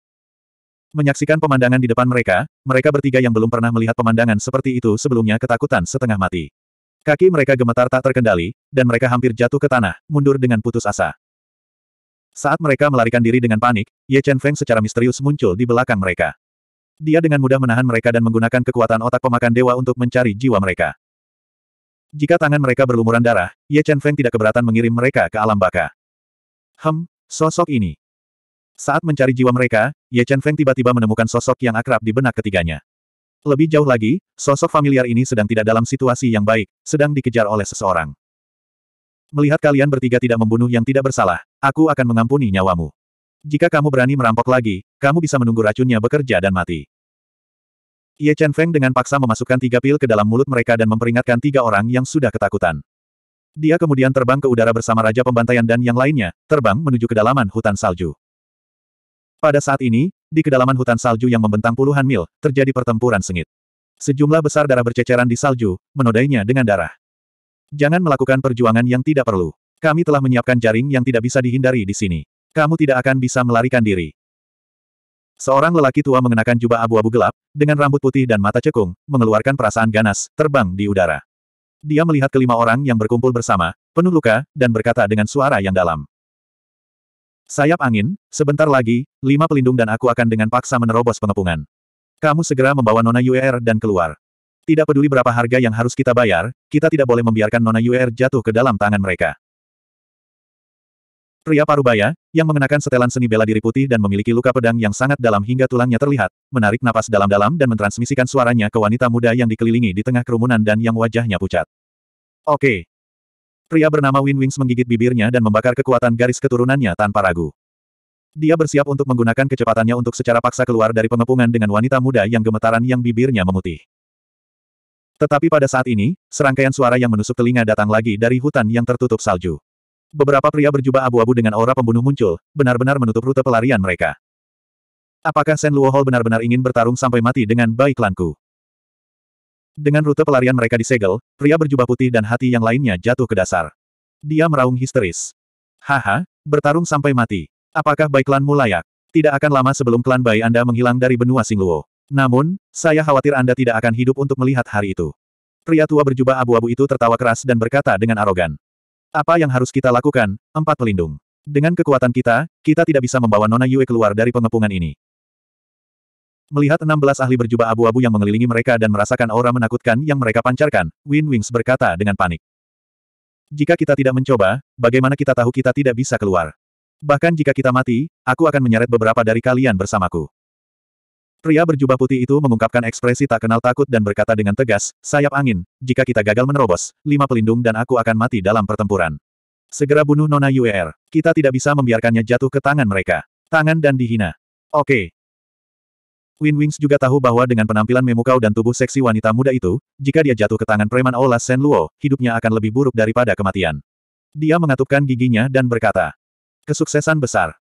Menyaksikan pemandangan di depan mereka, mereka bertiga yang belum pernah melihat pemandangan seperti itu sebelumnya ketakutan setengah mati. Kaki mereka gemetar tak terkendali, dan mereka hampir jatuh ke tanah, mundur dengan putus asa. Saat mereka melarikan diri dengan panik, Ye Chen Feng secara misterius muncul di belakang mereka. Dia dengan mudah menahan mereka dan menggunakan kekuatan otak pemakan dewa untuk mencari jiwa mereka. Jika tangan mereka berlumuran darah, Ye Chen Feng tidak keberatan mengirim mereka ke alam baka. Hem, sosok ini. Saat mencari jiwa mereka, Ye Chen Feng tiba-tiba menemukan sosok yang akrab di benak ketiganya. Lebih jauh lagi, sosok familiar ini sedang tidak dalam situasi yang baik, sedang dikejar oleh seseorang. Melihat kalian bertiga tidak membunuh yang tidak bersalah, aku akan mengampuni nyawamu. Jika kamu berani merampok lagi, kamu bisa menunggu racunnya bekerja dan mati. Ye Chen Feng dengan paksa memasukkan tiga pil ke dalam mulut mereka dan memperingatkan tiga orang yang sudah ketakutan. Dia kemudian terbang ke udara bersama Raja Pembantaian dan yang lainnya, terbang menuju kedalaman hutan salju. Pada saat ini, di kedalaman hutan salju yang membentang puluhan mil, terjadi pertempuran sengit. Sejumlah besar darah berceceran di salju, menodainya dengan darah. Jangan melakukan perjuangan yang tidak perlu. Kami telah menyiapkan jaring yang tidak bisa dihindari di sini. Kamu tidak akan bisa melarikan diri. Seorang lelaki tua mengenakan jubah abu-abu gelap, dengan rambut putih dan mata cekung, mengeluarkan perasaan ganas, terbang di udara. Dia melihat kelima orang yang berkumpul bersama, penuh luka, dan berkata dengan suara yang dalam. Sayap angin, sebentar lagi, lima pelindung dan aku akan dengan paksa menerobos pengepungan. Kamu segera membawa Nona Yuer dan keluar. Tidak peduli berapa harga yang harus kita bayar, kita tidak boleh membiarkan Nona Yuer jatuh ke dalam tangan mereka. Pria parubaya, yang mengenakan setelan seni bela diri putih dan memiliki luka pedang yang sangat dalam hingga tulangnya terlihat, menarik napas dalam-dalam dan mentransmisikan suaranya ke wanita muda yang dikelilingi di tengah kerumunan dan yang wajahnya pucat. Oke. Pria bernama Win Wings menggigit bibirnya dan membakar kekuatan garis keturunannya tanpa ragu. Dia bersiap untuk menggunakan kecepatannya untuk secara paksa keluar dari pengepungan dengan wanita muda yang gemetaran yang bibirnya memutih. Tetapi pada saat ini, serangkaian suara yang menusuk telinga datang lagi dari hutan yang tertutup salju. Beberapa pria berjubah abu-abu dengan aura pembunuh muncul, benar-benar menutup rute pelarian mereka. Apakah Sen Luo Hall benar-benar ingin bertarung sampai mati dengan baik Klanku? Dengan rute pelarian mereka disegel, pria berjubah putih dan hati yang lainnya jatuh ke dasar. Dia meraung histeris. Haha, bertarung sampai mati. Apakah Bai Klanmu layak? Tidak akan lama sebelum klan Bai Anda menghilang dari benua Singluo. Namun, saya khawatir Anda tidak akan hidup untuk melihat hari itu. Pria tua berjubah abu-abu itu tertawa keras dan berkata dengan arogan. Apa yang harus kita lakukan? Empat pelindung. Dengan kekuatan kita, kita tidak bisa membawa Nona Yue keluar dari pengepungan ini. Melihat 16 ahli berjubah abu-abu yang mengelilingi mereka dan merasakan aura menakutkan yang mereka pancarkan, Win Wings berkata dengan panik. Jika kita tidak mencoba, bagaimana kita tahu kita tidak bisa keluar? Bahkan jika kita mati, aku akan menyeret beberapa dari kalian bersamaku. Pria berjubah putih itu mengungkapkan ekspresi tak kenal takut dan berkata dengan tegas, sayap angin, jika kita gagal menerobos, lima pelindung dan aku akan mati dalam pertempuran. Segera bunuh Nona Yu'er, Kita tidak bisa membiarkannya jatuh ke tangan mereka. Tangan dan dihina. Oke. Win Wings juga tahu bahwa dengan penampilan memukau dan tubuh seksi wanita muda itu, jika dia jatuh ke tangan preman Ola Sen Luo, hidupnya akan lebih buruk daripada kematian. Dia mengatupkan giginya dan berkata, Kesuksesan besar.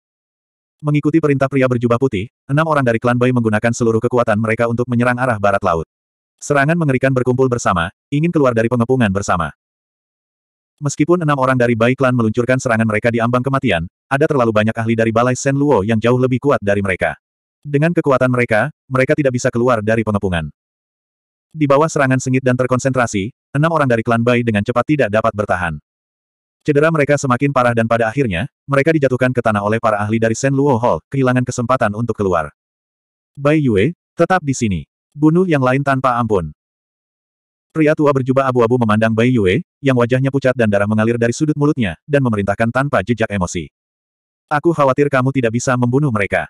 Mengikuti perintah pria berjubah putih, enam orang dari klan Bai menggunakan seluruh kekuatan mereka untuk menyerang arah barat laut. Serangan mengerikan berkumpul bersama, ingin keluar dari pengepungan bersama. Meskipun enam orang dari Bai klan meluncurkan serangan mereka di ambang kematian, ada terlalu banyak ahli dari Balai Sen Luo yang jauh lebih kuat dari mereka. Dengan kekuatan mereka, mereka tidak bisa keluar dari pengepungan. Di bawah serangan sengit dan terkonsentrasi, enam orang dari klan Bai dengan cepat tidak dapat bertahan. Cedera mereka semakin parah dan pada akhirnya, mereka dijatuhkan ke tanah oleh para ahli dari Sen Luo Hall, kehilangan kesempatan untuk keluar. Bai Yue, tetap di sini. Bunuh yang lain tanpa ampun. Pria tua berjubah abu-abu memandang Bai Yue, yang wajahnya pucat dan darah mengalir dari sudut mulutnya, dan memerintahkan tanpa jejak emosi. Aku khawatir kamu tidak bisa membunuh mereka.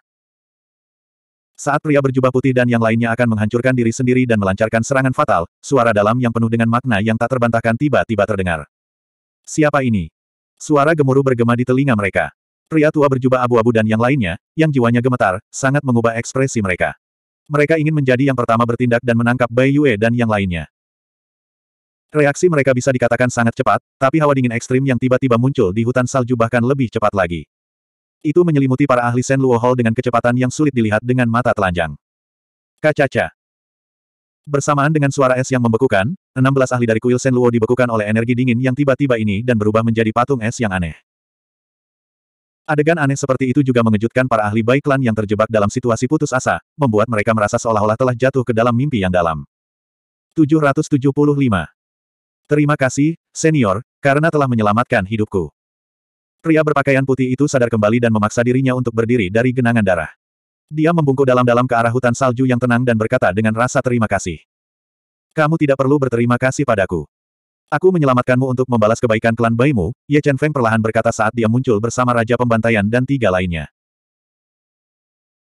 Saat pria berjubah putih dan yang lainnya akan menghancurkan diri sendiri dan melancarkan serangan fatal, suara dalam yang penuh dengan makna yang tak terbantahkan tiba-tiba terdengar. Siapa ini? Suara gemuruh bergema di telinga mereka. Pria tua berjubah abu-abu dan yang lainnya, yang jiwanya gemetar, sangat mengubah ekspresi mereka. Mereka ingin menjadi yang pertama bertindak dan menangkap Bai Yue dan yang lainnya. Reaksi mereka bisa dikatakan sangat cepat, tapi hawa dingin ekstrim yang tiba-tiba muncul di hutan salju bahkan lebih cepat lagi. Itu menyelimuti para ahli Sen Luo Hall dengan kecepatan yang sulit dilihat dengan mata telanjang. Kacaca. Bersamaan dengan suara es yang membekukan, 16 ahli dari kuil Sen Luo dibekukan oleh energi dingin yang tiba-tiba ini dan berubah menjadi patung es yang aneh. Adegan aneh seperti itu juga mengejutkan para ahli Baiklan yang terjebak dalam situasi putus asa, membuat mereka merasa seolah-olah telah jatuh ke dalam mimpi yang dalam. 775. Terima kasih, senior, karena telah menyelamatkan hidupku. Pria berpakaian putih itu sadar kembali dan memaksa dirinya untuk berdiri dari genangan darah. Dia membungkuk dalam-dalam ke arah hutan salju yang tenang dan berkata dengan rasa terima kasih. Kamu tidak perlu berterima kasih padaku. Aku menyelamatkanmu untuk membalas kebaikan klan Baimu, Ye Chen Feng perlahan berkata saat dia muncul bersama Raja Pembantaian dan tiga lainnya.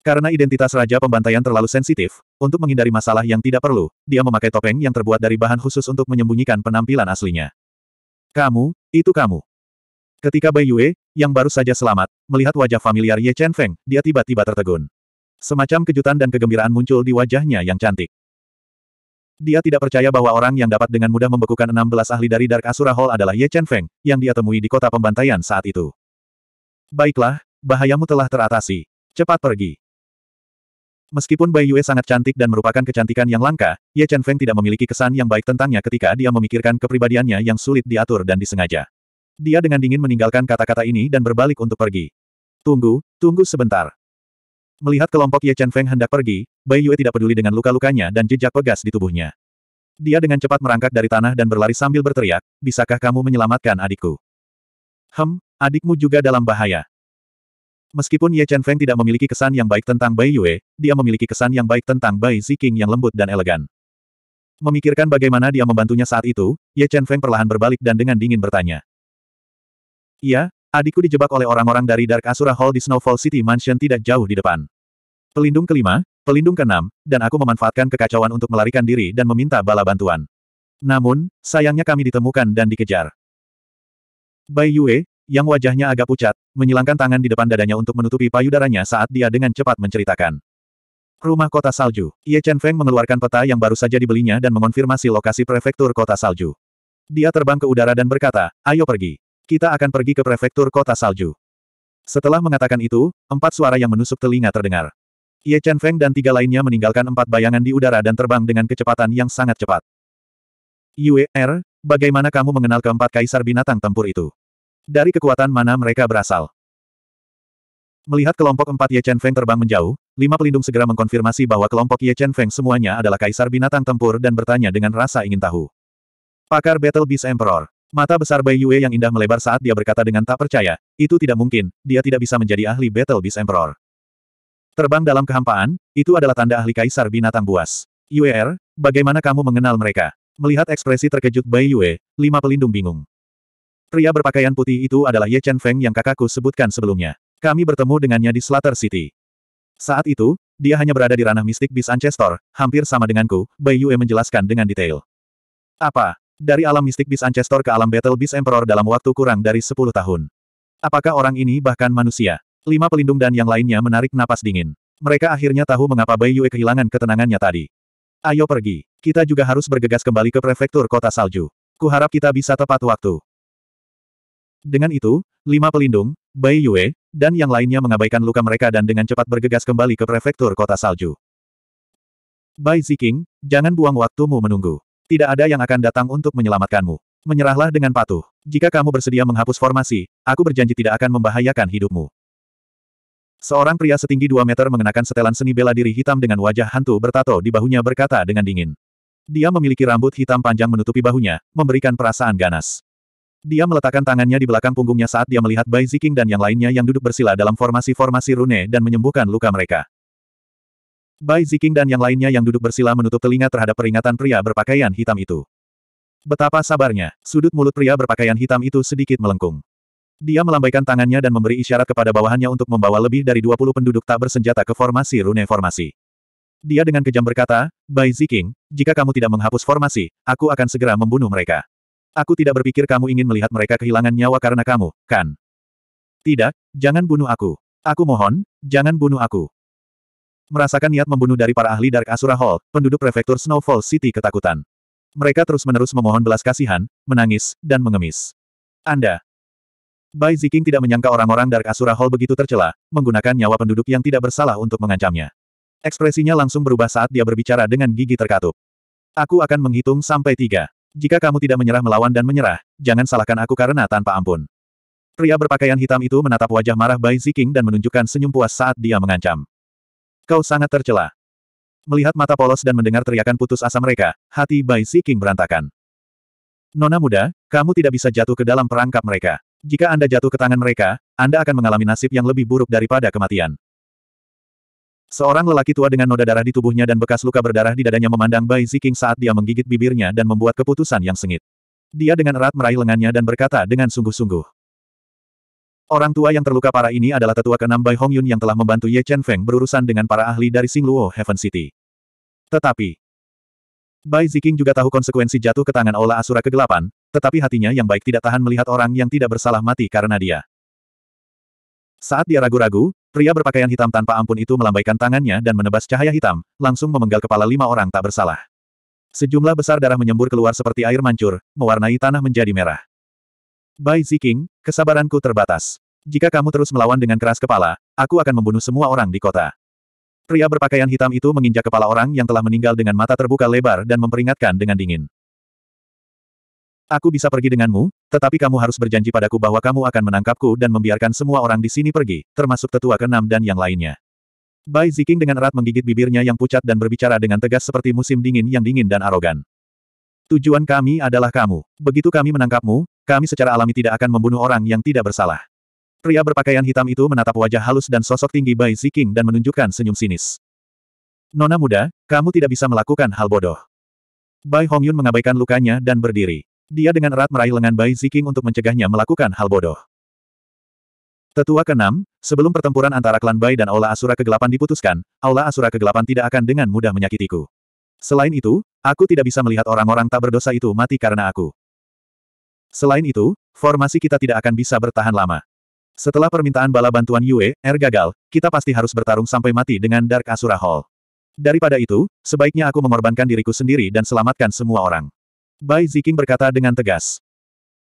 Karena identitas Raja Pembantaian terlalu sensitif, untuk menghindari masalah yang tidak perlu, dia memakai topeng yang terbuat dari bahan khusus untuk menyembunyikan penampilan aslinya. Kamu, itu kamu. Ketika Bai Yue, yang baru saja selamat, melihat wajah familiar Ye Chen Feng, dia tiba-tiba tertegun. Semacam kejutan dan kegembiraan muncul di wajahnya yang cantik. Dia tidak percaya bahwa orang yang dapat dengan mudah membekukan 16 ahli dari Dark Asura Hall adalah Ye Chen Feng, yang dia temui di kota pembantaian saat itu. Baiklah, bahayamu telah teratasi. Cepat pergi. Meskipun Bai Yue sangat cantik dan merupakan kecantikan yang langka, Ye Chen Feng tidak memiliki kesan yang baik tentangnya ketika dia memikirkan kepribadiannya yang sulit diatur dan disengaja. Dia dengan dingin meninggalkan kata-kata ini dan berbalik untuk pergi. Tunggu, tunggu sebentar. Melihat kelompok Ye Chen Feng hendak pergi, Bai Yue tidak peduli dengan luka-lukanya dan jejak pegas di tubuhnya. Dia dengan cepat merangkak dari tanah dan berlari sambil berteriak, bisakah kamu menyelamatkan adikku? Hem, adikmu juga dalam bahaya. Meskipun Ye Chen Feng tidak memiliki kesan yang baik tentang Bai Yue, dia memiliki kesan yang baik tentang Bai Ziking yang lembut dan elegan. Memikirkan bagaimana dia membantunya saat itu, Ye Chen Feng perlahan berbalik dan dengan dingin bertanya. Iya, Adikku dijebak oleh orang-orang dari Dark Asura Hall di Snowfall City Mansion tidak jauh di depan. Pelindung kelima, pelindung keenam, dan aku memanfaatkan kekacauan untuk melarikan diri dan meminta bala bantuan. Namun, sayangnya kami ditemukan dan dikejar. Bai Yue, yang wajahnya agak pucat, menyilangkan tangan di depan dadanya untuk menutupi payudaranya saat dia dengan cepat menceritakan. Rumah Kota Salju. Ye Chen Feng mengeluarkan peta yang baru saja dibelinya dan mengonfirmasi lokasi prefektur Kota Salju. Dia terbang ke udara dan berkata, ayo pergi. Kita akan pergi ke prefektur kota salju. Setelah mengatakan itu, empat suara yang menusuk telinga terdengar. Ye Chen Feng dan tiga lainnya meninggalkan empat bayangan di udara dan terbang dengan kecepatan yang sangat cepat. Yue Er, bagaimana kamu mengenal keempat kaisar binatang tempur itu? Dari kekuatan mana mereka berasal? Melihat kelompok empat Ye Chen Feng terbang menjauh, lima pelindung segera mengkonfirmasi bahwa kelompok Ye Chen Feng semuanya adalah kaisar binatang tempur dan bertanya dengan rasa ingin tahu. Pakar Battle Beast Emperor. Mata besar Bai Yue yang indah melebar saat dia berkata dengan tak percaya, itu tidak mungkin, dia tidak bisa menjadi ahli Battle Beast Emperor. Terbang dalam kehampaan, itu adalah tanda ahli kaisar binatang buas. Yuer, er, bagaimana kamu mengenal mereka? Melihat ekspresi terkejut Bai Yue, lima pelindung bingung. Pria berpakaian putih itu adalah Ye Chen Feng yang kakakku sebutkan sebelumnya. Kami bertemu dengannya di Slater City. Saat itu, dia hanya berada di ranah mistik Beast Ancestor, hampir sama denganku, Bai Yue menjelaskan dengan detail. Apa? Dari alam mistik bis Ancestor ke alam Battle bis Emperor dalam waktu kurang dari 10 tahun. Apakah orang ini bahkan manusia? Lima pelindung dan yang lainnya menarik napas dingin. Mereka akhirnya tahu mengapa Bai Yue kehilangan ketenangannya tadi. Ayo pergi. Kita juga harus bergegas kembali ke prefektur kota salju. Kuharap kita bisa tepat waktu. Dengan itu, lima pelindung, Bai Yue, dan yang lainnya mengabaikan luka mereka dan dengan cepat bergegas kembali ke prefektur kota salju. Bai Ziking, jangan buang waktumu menunggu. Tidak ada yang akan datang untuk menyelamatkanmu. Menyerahlah dengan patuh. Jika kamu bersedia menghapus formasi, aku berjanji tidak akan membahayakan hidupmu. Seorang pria setinggi dua meter mengenakan setelan seni bela diri hitam dengan wajah hantu bertato di bahunya berkata dengan dingin. Dia memiliki rambut hitam panjang menutupi bahunya, memberikan perasaan ganas. Dia meletakkan tangannya di belakang punggungnya saat dia melihat Bai Ziking dan yang lainnya yang duduk bersila dalam formasi-formasi rune dan menyembuhkan luka mereka. Bai Ziking dan yang lainnya yang duduk bersila menutup telinga terhadap peringatan pria berpakaian hitam itu. Betapa sabarnya, sudut mulut pria berpakaian hitam itu sedikit melengkung. Dia melambaikan tangannya dan memberi isyarat kepada bawahannya untuk membawa lebih dari 20 penduduk tak bersenjata ke formasi rune formasi. Dia dengan kejam berkata, Bai Ziking, jika kamu tidak menghapus formasi, aku akan segera membunuh mereka. Aku tidak berpikir kamu ingin melihat mereka kehilangan nyawa karena kamu, kan? Tidak, jangan bunuh aku. Aku mohon, jangan bunuh aku. Merasakan niat membunuh dari para ahli Dark Asura Hall, penduduk prefektur Snowfall City ketakutan. Mereka terus-menerus memohon belas kasihan, menangis, dan mengemis. Anda. Bai Ziking tidak menyangka orang-orang Dark Asura Hall begitu tercela, menggunakan nyawa penduduk yang tidak bersalah untuk mengancamnya. Ekspresinya langsung berubah saat dia berbicara dengan gigi terkatup. Aku akan menghitung sampai tiga. Jika kamu tidak menyerah melawan dan menyerah, jangan salahkan aku karena tanpa ampun. Pria berpakaian hitam itu menatap wajah marah Bai Ziking dan menunjukkan senyum puas saat dia mengancam. Kau sangat tercela. Melihat mata polos dan mendengar teriakan putus asa mereka, hati Bai Ziking berantakan. Nona muda, kamu tidak bisa jatuh ke dalam perangkap mereka. Jika Anda jatuh ke tangan mereka, Anda akan mengalami nasib yang lebih buruk daripada kematian. Seorang lelaki tua dengan noda darah di tubuhnya dan bekas luka berdarah di dadanya memandang Bai Ziking saat dia menggigit bibirnya dan membuat keputusan yang sengit. Dia dengan erat meraih lengannya dan berkata dengan sungguh-sungguh. Orang tua yang terluka parah ini adalah tetua keenam Bai Hongyun yang telah membantu Ye Chen Feng berurusan dengan para ahli dari Singluo Heaven City. Tetapi, Bai Ziking juga tahu konsekuensi jatuh ke tangan Aula Asura Kegelapan, tetapi hatinya yang baik tidak tahan melihat orang yang tidak bersalah mati karena dia. Saat dia ragu-ragu, pria berpakaian hitam tanpa ampun itu melambaikan tangannya dan menebas cahaya hitam, langsung memenggal kepala lima orang tak bersalah. Sejumlah besar darah menyembur keluar seperti air mancur, mewarnai tanah menjadi merah. Bai Ziking, kesabaranku terbatas. Jika kamu terus melawan dengan keras kepala, aku akan membunuh semua orang di kota. Pria berpakaian hitam itu menginjak kepala orang yang telah meninggal dengan mata terbuka lebar dan memperingatkan dengan dingin. Aku bisa pergi denganmu, tetapi kamu harus berjanji padaku bahwa kamu akan menangkapku dan membiarkan semua orang di sini pergi, termasuk tetua keenam dan yang lainnya. Bai Ziking dengan erat menggigit bibirnya yang pucat dan berbicara dengan tegas seperti musim dingin yang dingin dan arogan. Tujuan kami adalah kamu. Begitu kami menangkapmu, kami secara alami tidak akan membunuh orang yang tidak bersalah. Pria berpakaian hitam itu menatap wajah halus dan sosok tinggi Bai Ziking dan menunjukkan senyum sinis. Nona muda, kamu tidak bisa melakukan hal bodoh. Bai Hongyun mengabaikan lukanya dan berdiri. Dia dengan erat meraih lengan Bai Ziking untuk mencegahnya melakukan hal bodoh. Tetua keenam, sebelum pertempuran antara klan Bai dan Aula Asura kegelapan diputuskan, Aula Asura kegelapan tidak akan dengan mudah menyakitiku. Selain itu, aku tidak bisa melihat orang-orang tak berdosa itu mati karena aku. Selain itu, formasi kita tidak akan bisa bertahan lama. Setelah permintaan bala bantuan Yue, Er gagal, kita pasti harus bertarung sampai mati dengan Dark Asura Hall. Daripada itu, sebaiknya aku mengorbankan diriku sendiri dan selamatkan semua orang. Bai Ziking berkata dengan tegas.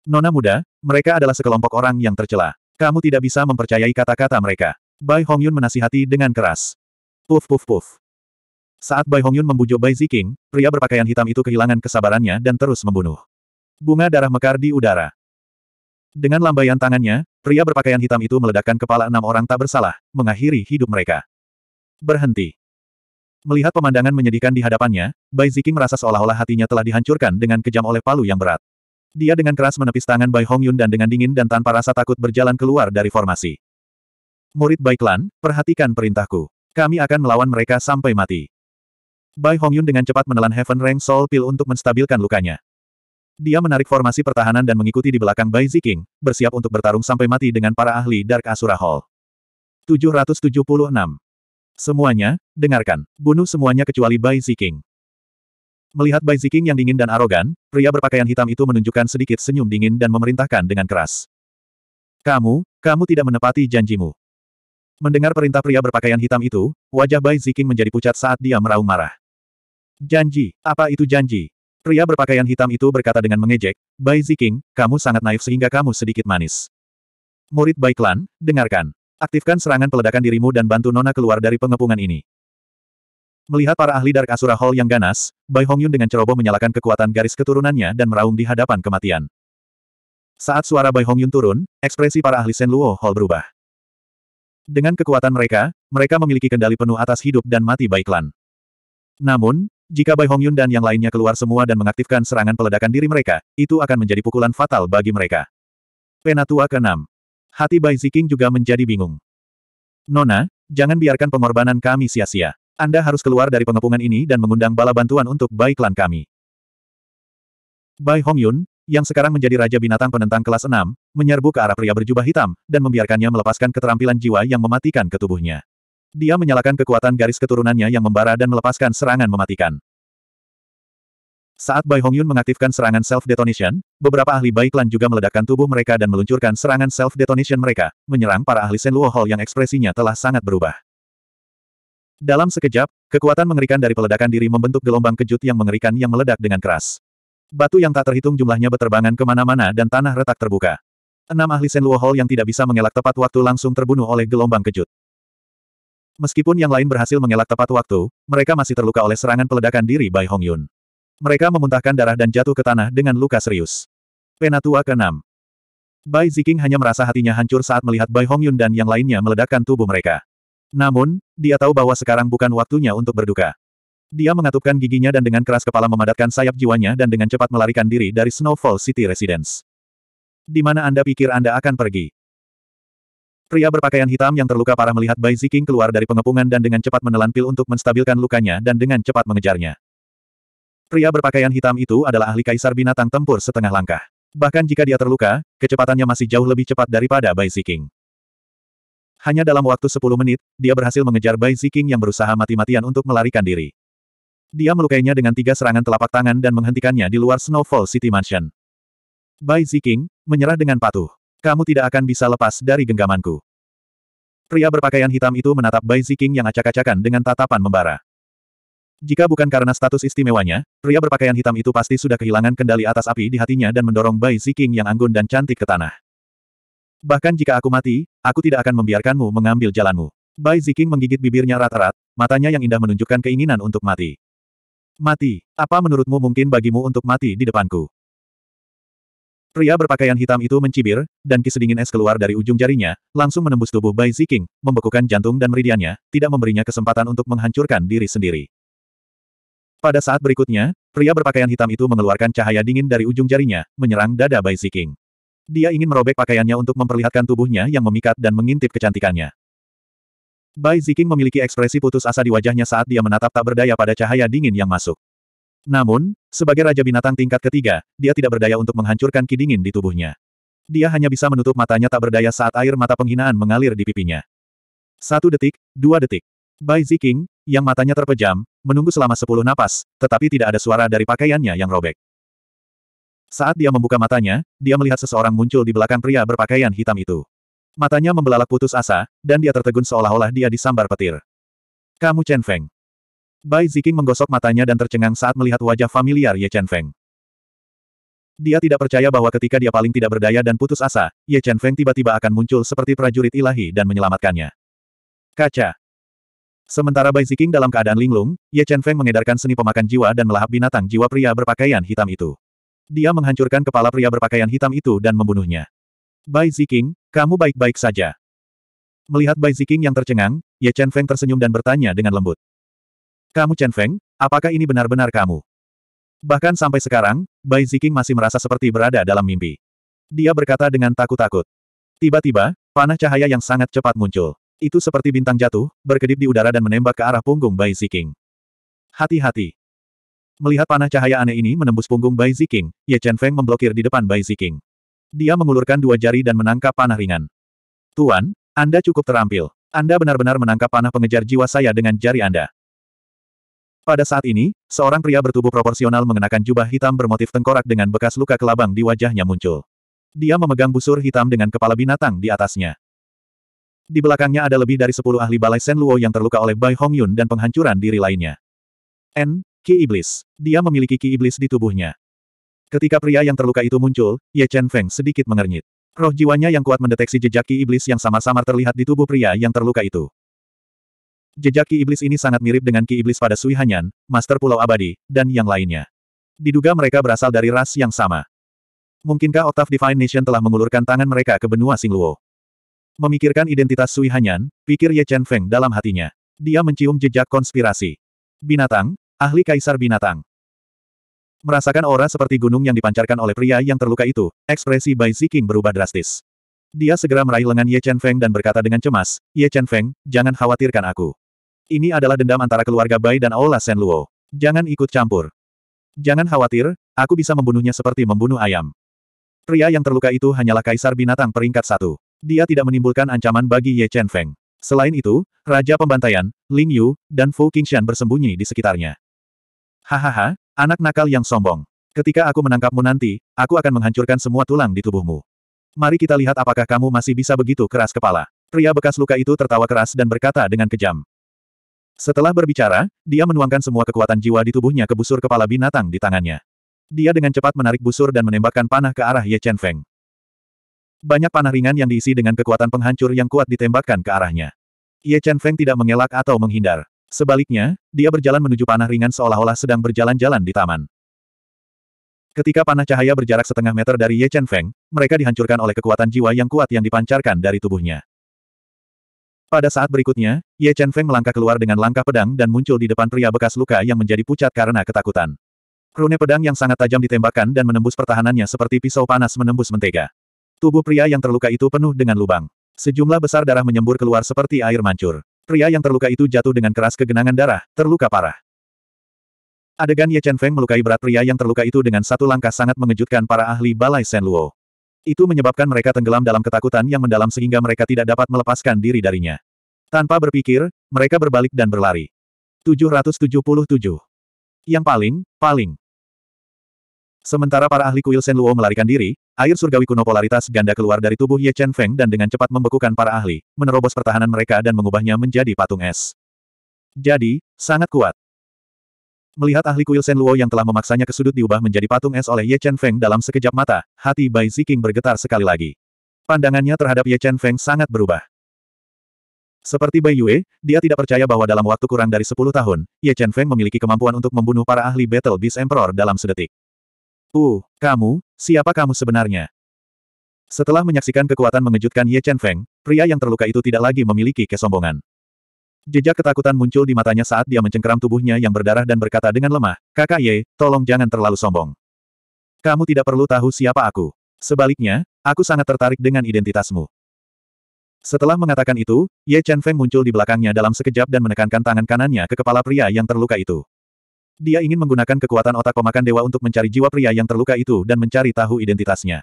Nona muda, mereka adalah sekelompok orang yang tercela. Kamu tidak bisa mempercayai kata-kata mereka. Bai Hongyun menasihati dengan keras. Puf puf puf. Saat Bai Hongyun membujuk Bai Ziking, pria berpakaian hitam itu kehilangan kesabarannya dan terus membunuh. Bunga darah mekar di udara. Dengan lambaian tangannya, pria berpakaian hitam itu meledakkan kepala enam orang tak bersalah, mengakhiri hidup mereka. Berhenti. Melihat pemandangan menyedihkan di hadapannya, Bai Ziking merasa seolah-olah hatinya telah dihancurkan dengan kejam oleh palu yang berat. Dia dengan keras menepis tangan Bai Hongyun dan dengan dingin dan tanpa rasa takut berjalan keluar dari formasi. Murid Bai Klan, perhatikan perintahku. Kami akan melawan mereka sampai mati. Bai Hongyun dengan cepat menelan Heaven Ring Soul Pill untuk menstabilkan lukanya. Dia menarik formasi pertahanan dan mengikuti di belakang Bai Ziking, bersiap untuk bertarung sampai mati dengan para ahli Dark Asura Hall. 776. Semuanya, dengarkan. Bunuh semuanya kecuali Bai Ziking. Melihat Bai Ziking yang dingin dan arogan, pria berpakaian hitam itu menunjukkan sedikit senyum dingin dan memerintahkan dengan keras. Kamu, kamu tidak menepati janjimu. Mendengar perintah pria berpakaian hitam itu, wajah Bai Ziking menjadi pucat saat dia meraung marah. Janji, apa itu janji? Pria berpakaian hitam itu berkata dengan mengejek, Bai Ziking, kamu sangat naif sehingga kamu sedikit manis. Murid Bai Klan, dengarkan. Aktifkan serangan peledakan dirimu dan bantu Nona keluar dari pengepungan ini. Melihat para ahli Dark Asura Hall yang ganas, Bai Hongyun dengan ceroboh menyalakan kekuatan garis keturunannya dan meraung di hadapan kematian. Saat suara Bai Hongyun turun, ekspresi para ahli Luo Hall berubah. Dengan kekuatan mereka, mereka memiliki kendali penuh atas hidup dan mati Bai Klan. Namun, jika Bai Hongyun dan yang lainnya keluar semua dan mengaktifkan serangan peledakan diri mereka, itu akan menjadi pukulan fatal bagi mereka. Penatua ke-6. Hati Bai Ziking juga menjadi bingung. Nona, jangan biarkan pengorbanan kami sia-sia. Anda harus keluar dari pengepungan ini dan mengundang bala bantuan untuk Bai Klan kami. Bai Hongyun, yang sekarang menjadi Raja Binatang Penentang kelas 6, menyerbu ke arah pria berjubah hitam, dan membiarkannya melepaskan keterampilan jiwa yang mematikan ke tubuhnya. Dia menyalakan kekuatan garis keturunannya yang membara dan melepaskan serangan mematikan. Saat Bai Hongyun mengaktifkan serangan self-detonation, beberapa ahli Bai Klan juga meledakkan tubuh mereka dan meluncurkan serangan self-detonation mereka, menyerang para ahli Sen Luo Hall yang ekspresinya telah sangat berubah. Dalam sekejap, kekuatan mengerikan dari peledakan diri membentuk gelombang kejut yang mengerikan yang meledak dengan keras. Batu yang tak terhitung jumlahnya beterbangan kemana-mana dan tanah retak terbuka. Enam ahli Sen Luo Hall yang tidak bisa mengelak tepat waktu langsung terbunuh oleh gelombang kejut. Meskipun yang lain berhasil mengelak tepat waktu, mereka masih terluka oleh serangan peledakan diri Bai Hongyun. Mereka memuntahkan darah dan jatuh ke tanah dengan luka serius. Penatua ke-6 Bai Ziking hanya merasa hatinya hancur saat melihat Bai Hongyun dan yang lainnya meledakkan tubuh mereka. Namun, dia tahu bahwa sekarang bukan waktunya untuk berduka. Dia mengatupkan giginya dan dengan keras kepala memadatkan sayap jiwanya dan dengan cepat melarikan diri dari Snowfall City Residence. Di mana Anda pikir Anda akan pergi? Pria berpakaian hitam yang terluka parah melihat Bai Ziking keluar dari pengepungan dan dengan cepat menelan pil untuk menstabilkan lukanya dan dengan cepat mengejarnya. Pria berpakaian hitam itu adalah ahli kaisar binatang tempur setengah langkah. Bahkan jika dia terluka, kecepatannya masih jauh lebih cepat daripada Bai Ziking. Hanya dalam waktu 10 menit, dia berhasil mengejar Bai Ziking yang berusaha mati-matian untuk melarikan diri. Dia melukainya dengan tiga serangan telapak tangan dan menghentikannya di luar Snowfall City Mansion. Bai Ziking, menyerah dengan patuh. Kamu tidak akan bisa lepas dari genggamanku. Pria berpakaian hitam itu menatap Bai Ziking yang acak-acakan dengan tatapan membara. Jika bukan karena status istimewanya, pria berpakaian hitam itu pasti sudah kehilangan kendali atas api di hatinya dan mendorong Bai Ziking yang anggun dan cantik ke tanah. Bahkan jika aku mati, aku tidak akan membiarkanmu mengambil jalanmu. Bai Ziking menggigit bibirnya rat-rat, matanya yang indah menunjukkan keinginan untuk mati. Mati, apa menurutmu mungkin bagimu untuk mati di depanku? Pria berpakaian hitam itu mencibir, dan kis dingin es keluar dari ujung jarinya, langsung menembus tubuh Bai Ziking, membekukan jantung dan meridiannya, tidak memberinya kesempatan untuk menghancurkan diri sendiri. Pada saat berikutnya, pria berpakaian hitam itu mengeluarkan cahaya dingin dari ujung jarinya, menyerang dada Bai Ziking. Dia ingin merobek pakaiannya untuk memperlihatkan tubuhnya yang memikat dan mengintip kecantikannya. Bai Ziking memiliki ekspresi putus asa di wajahnya saat dia menatap tak berdaya pada cahaya dingin yang masuk. Namun, sebagai Raja Binatang tingkat ketiga, dia tidak berdaya untuk menghancurkan dingin di tubuhnya. Dia hanya bisa menutup matanya tak berdaya saat air mata penghinaan mengalir di pipinya. Satu detik, dua detik. Bai Ziking, yang matanya terpejam, menunggu selama sepuluh napas, tetapi tidak ada suara dari pakaiannya yang robek. Saat dia membuka matanya, dia melihat seseorang muncul di belakang pria berpakaian hitam itu. Matanya membelalak putus asa, dan dia tertegun seolah-olah dia disambar petir. Kamu Chen Feng. Bai Ziking menggosok matanya dan tercengang saat melihat wajah familiar Ye Chen Feng. Dia tidak percaya bahwa ketika dia paling tidak berdaya dan putus asa, Ye Chen Feng tiba-tiba akan muncul seperti prajurit ilahi dan menyelamatkannya. Kaca. Sementara Bai Ziking dalam keadaan linglung, Ye Chen Feng mengedarkan seni pemakan jiwa dan melahap binatang jiwa pria berpakaian hitam itu. Dia menghancurkan kepala pria berpakaian hitam itu dan membunuhnya. Bai Ziking, kamu baik-baik saja. Melihat Bai Ziking yang tercengang, Ye Chen Feng tersenyum dan bertanya dengan lembut. Kamu Chen Feng, apakah ini benar-benar kamu? Bahkan sampai sekarang, Bai Ziking masih merasa seperti berada dalam mimpi. Dia berkata dengan takut-takut. Tiba-tiba, panah cahaya yang sangat cepat muncul. Itu seperti bintang jatuh, berkedip di udara dan menembak ke arah punggung Bai Ziking. Hati-hati. Melihat panah cahaya aneh ini menembus punggung Bai Ziking, Ye Chen Feng memblokir di depan Bai Ziking. Dia mengulurkan dua jari dan menangkap panah ringan. Tuan, Anda cukup terampil. Anda benar-benar menangkap panah pengejar jiwa saya dengan jari Anda. Pada saat ini, seorang pria bertubuh proporsional mengenakan jubah hitam bermotif tengkorak dengan bekas luka kelabang di wajahnya muncul. Dia memegang busur hitam dengan kepala binatang di atasnya. Di belakangnya ada lebih dari sepuluh ahli balai sen Luo yang terluka oleh Bai Hongyun dan penghancuran diri lainnya. N. Ki Iblis. Dia memiliki Ki Iblis di tubuhnya. Ketika pria yang terluka itu muncul, Ye Chen Feng sedikit mengernyit. Roh jiwanya yang kuat mendeteksi jejak Ki Iblis yang sama-sama terlihat di tubuh pria yang terluka itu. Jejak Ki Iblis ini sangat mirip dengan Ki Iblis pada Sui Hanyan, Master Pulau Abadi, dan yang lainnya. Diduga mereka berasal dari ras yang sama. Mungkinkah Octave Divine Nation telah mengulurkan tangan mereka ke benua Singluo? Memikirkan identitas Sui Hanyan, pikir Ye Chen Feng dalam hatinya. Dia mencium jejak konspirasi. Binatang, ahli kaisar binatang. Merasakan aura seperti gunung yang dipancarkan oleh pria yang terluka itu, ekspresi Bai Ziking berubah drastis. Dia segera meraih lengan Ye Chen Feng dan berkata dengan cemas, Ye Chen Feng, jangan khawatirkan aku. Ini adalah dendam antara keluarga Bai dan Aula Luo. Jangan ikut campur. Jangan khawatir, aku bisa membunuhnya seperti membunuh ayam. Pria yang terluka itu hanyalah kaisar binatang peringkat satu. Dia tidak menimbulkan ancaman bagi Ye Chen Feng. Selain itu, Raja Pembantaian, Ling Yu, dan Fu Qingshan bersembunyi di sekitarnya. Hahaha, anak nakal yang sombong. Ketika aku menangkapmu nanti, aku akan menghancurkan semua tulang di tubuhmu. Mari kita lihat apakah kamu masih bisa begitu keras kepala. Pria bekas luka itu tertawa keras dan berkata dengan kejam. Setelah berbicara, dia menuangkan semua kekuatan jiwa di tubuhnya ke busur kepala binatang di tangannya. Dia dengan cepat menarik busur dan menembakkan panah ke arah Ye Chen Feng. Banyak panah ringan yang diisi dengan kekuatan penghancur yang kuat ditembakkan ke arahnya. Ye Chen Feng tidak mengelak atau menghindar. Sebaliknya, dia berjalan menuju panah ringan seolah-olah sedang berjalan-jalan di taman. Ketika panah cahaya berjarak setengah meter dari Ye Chen Feng, mereka dihancurkan oleh kekuatan jiwa yang kuat yang dipancarkan dari tubuhnya. Pada saat berikutnya, Ye Chen Feng melangkah keluar dengan langkah pedang dan muncul di depan pria bekas luka yang menjadi pucat karena ketakutan. Rune pedang yang sangat tajam ditembakkan dan menembus pertahanannya seperti pisau panas menembus mentega. Tubuh pria yang terluka itu penuh dengan lubang. Sejumlah besar darah menyembur keluar seperti air mancur. Pria yang terluka itu jatuh dengan keras ke genangan darah, terluka parah. Adegan Ye Chen Feng melukai berat pria yang terluka itu dengan satu langkah sangat mengejutkan para ahli Balai Luo. Itu menyebabkan mereka tenggelam dalam ketakutan yang mendalam sehingga mereka tidak dapat melepaskan diri darinya. Tanpa berpikir, mereka berbalik dan berlari. 777. Yang paling, paling. Sementara para ahli kuil Luo melarikan diri, air surgawi kuno polaritas ganda keluar dari tubuh Ye Chen Feng dan dengan cepat membekukan para ahli, menerobos pertahanan mereka dan mengubahnya menjadi patung es. Jadi, sangat kuat. Melihat ahli kuil Luo yang telah memaksanya ke sudut diubah menjadi patung es oleh Ye Chen Feng dalam sekejap mata, hati Bai Ziking bergetar sekali lagi. Pandangannya terhadap Ye Chen Feng sangat berubah. Seperti Bai Yue, dia tidak percaya bahwa dalam waktu kurang dari 10 tahun, Ye Chen Feng memiliki kemampuan untuk membunuh para ahli Battle Beast Emperor dalam sedetik. Uh, kamu, siapa kamu sebenarnya? Setelah menyaksikan kekuatan mengejutkan Ye Chen Feng, pria yang terluka itu tidak lagi memiliki kesombongan. Jejak ketakutan muncul di matanya saat dia mencengkeram tubuhnya yang berdarah dan berkata dengan lemah, Kakak Ye, tolong jangan terlalu sombong. Kamu tidak perlu tahu siapa aku. Sebaliknya, aku sangat tertarik dengan identitasmu. Setelah mengatakan itu, Ye Chen Feng muncul di belakangnya dalam sekejap dan menekankan tangan kanannya ke kepala pria yang terluka itu. Dia ingin menggunakan kekuatan otak pemakan dewa untuk mencari jiwa pria yang terluka itu dan mencari tahu identitasnya.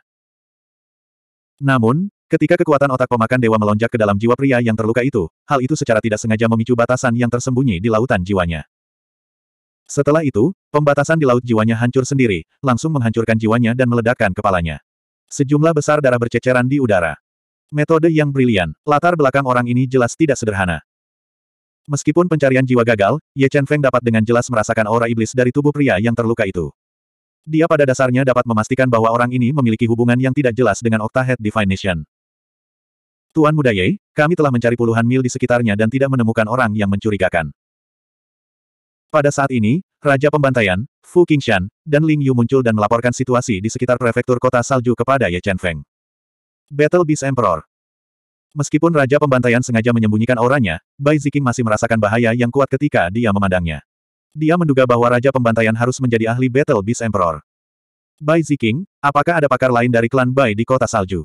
Namun, Ketika kekuatan otak pemakan dewa melonjak ke dalam jiwa pria yang terluka itu, hal itu secara tidak sengaja memicu batasan yang tersembunyi di lautan jiwanya. Setelah itu, pembatasan di laut jiwanya hancur sendiri, langsung menghancurkan jiwanya dan meledakkan kepalanya. Sejumlah besar darah berceceran di udara. Metode yang brilian, latar belakang orang ini jelas tidak sederhana. Meskipun pencarian jiwa gagal, Ye Chen Feng dapat dengan jelas merasakan aura iblis dari tubuh pria yang terluka itu. Dia pada dasarnya dapat memastikan bahwa orang ini memiliki hubungan yang tidak jelas dengan Octahead Divination. Tuan Muda Ye, kami telah mencari puluhan mil di sekitarnya dan tidak menemukan orang yang mencurigakan. Pada saat ini, Raja Pembantaian, Fu Qingshan, dan Ling Yu muncul dan melaporkan situasi di sekitar prefektur kota salju kepada Ye Feng. Battle Beast Emperor Meskipun Raja Pembantaian sengaja menyembunyikan auranya, Bai Ziking masih merasakan bahaya yang kuat ketika dia memandangnya. Dia menduga bahwa Raja Pembantaian harus menjadi ahli Battle Beast Emperor. Bai Ziking, apakah ada pakar lain dari klan Bai di kota salju?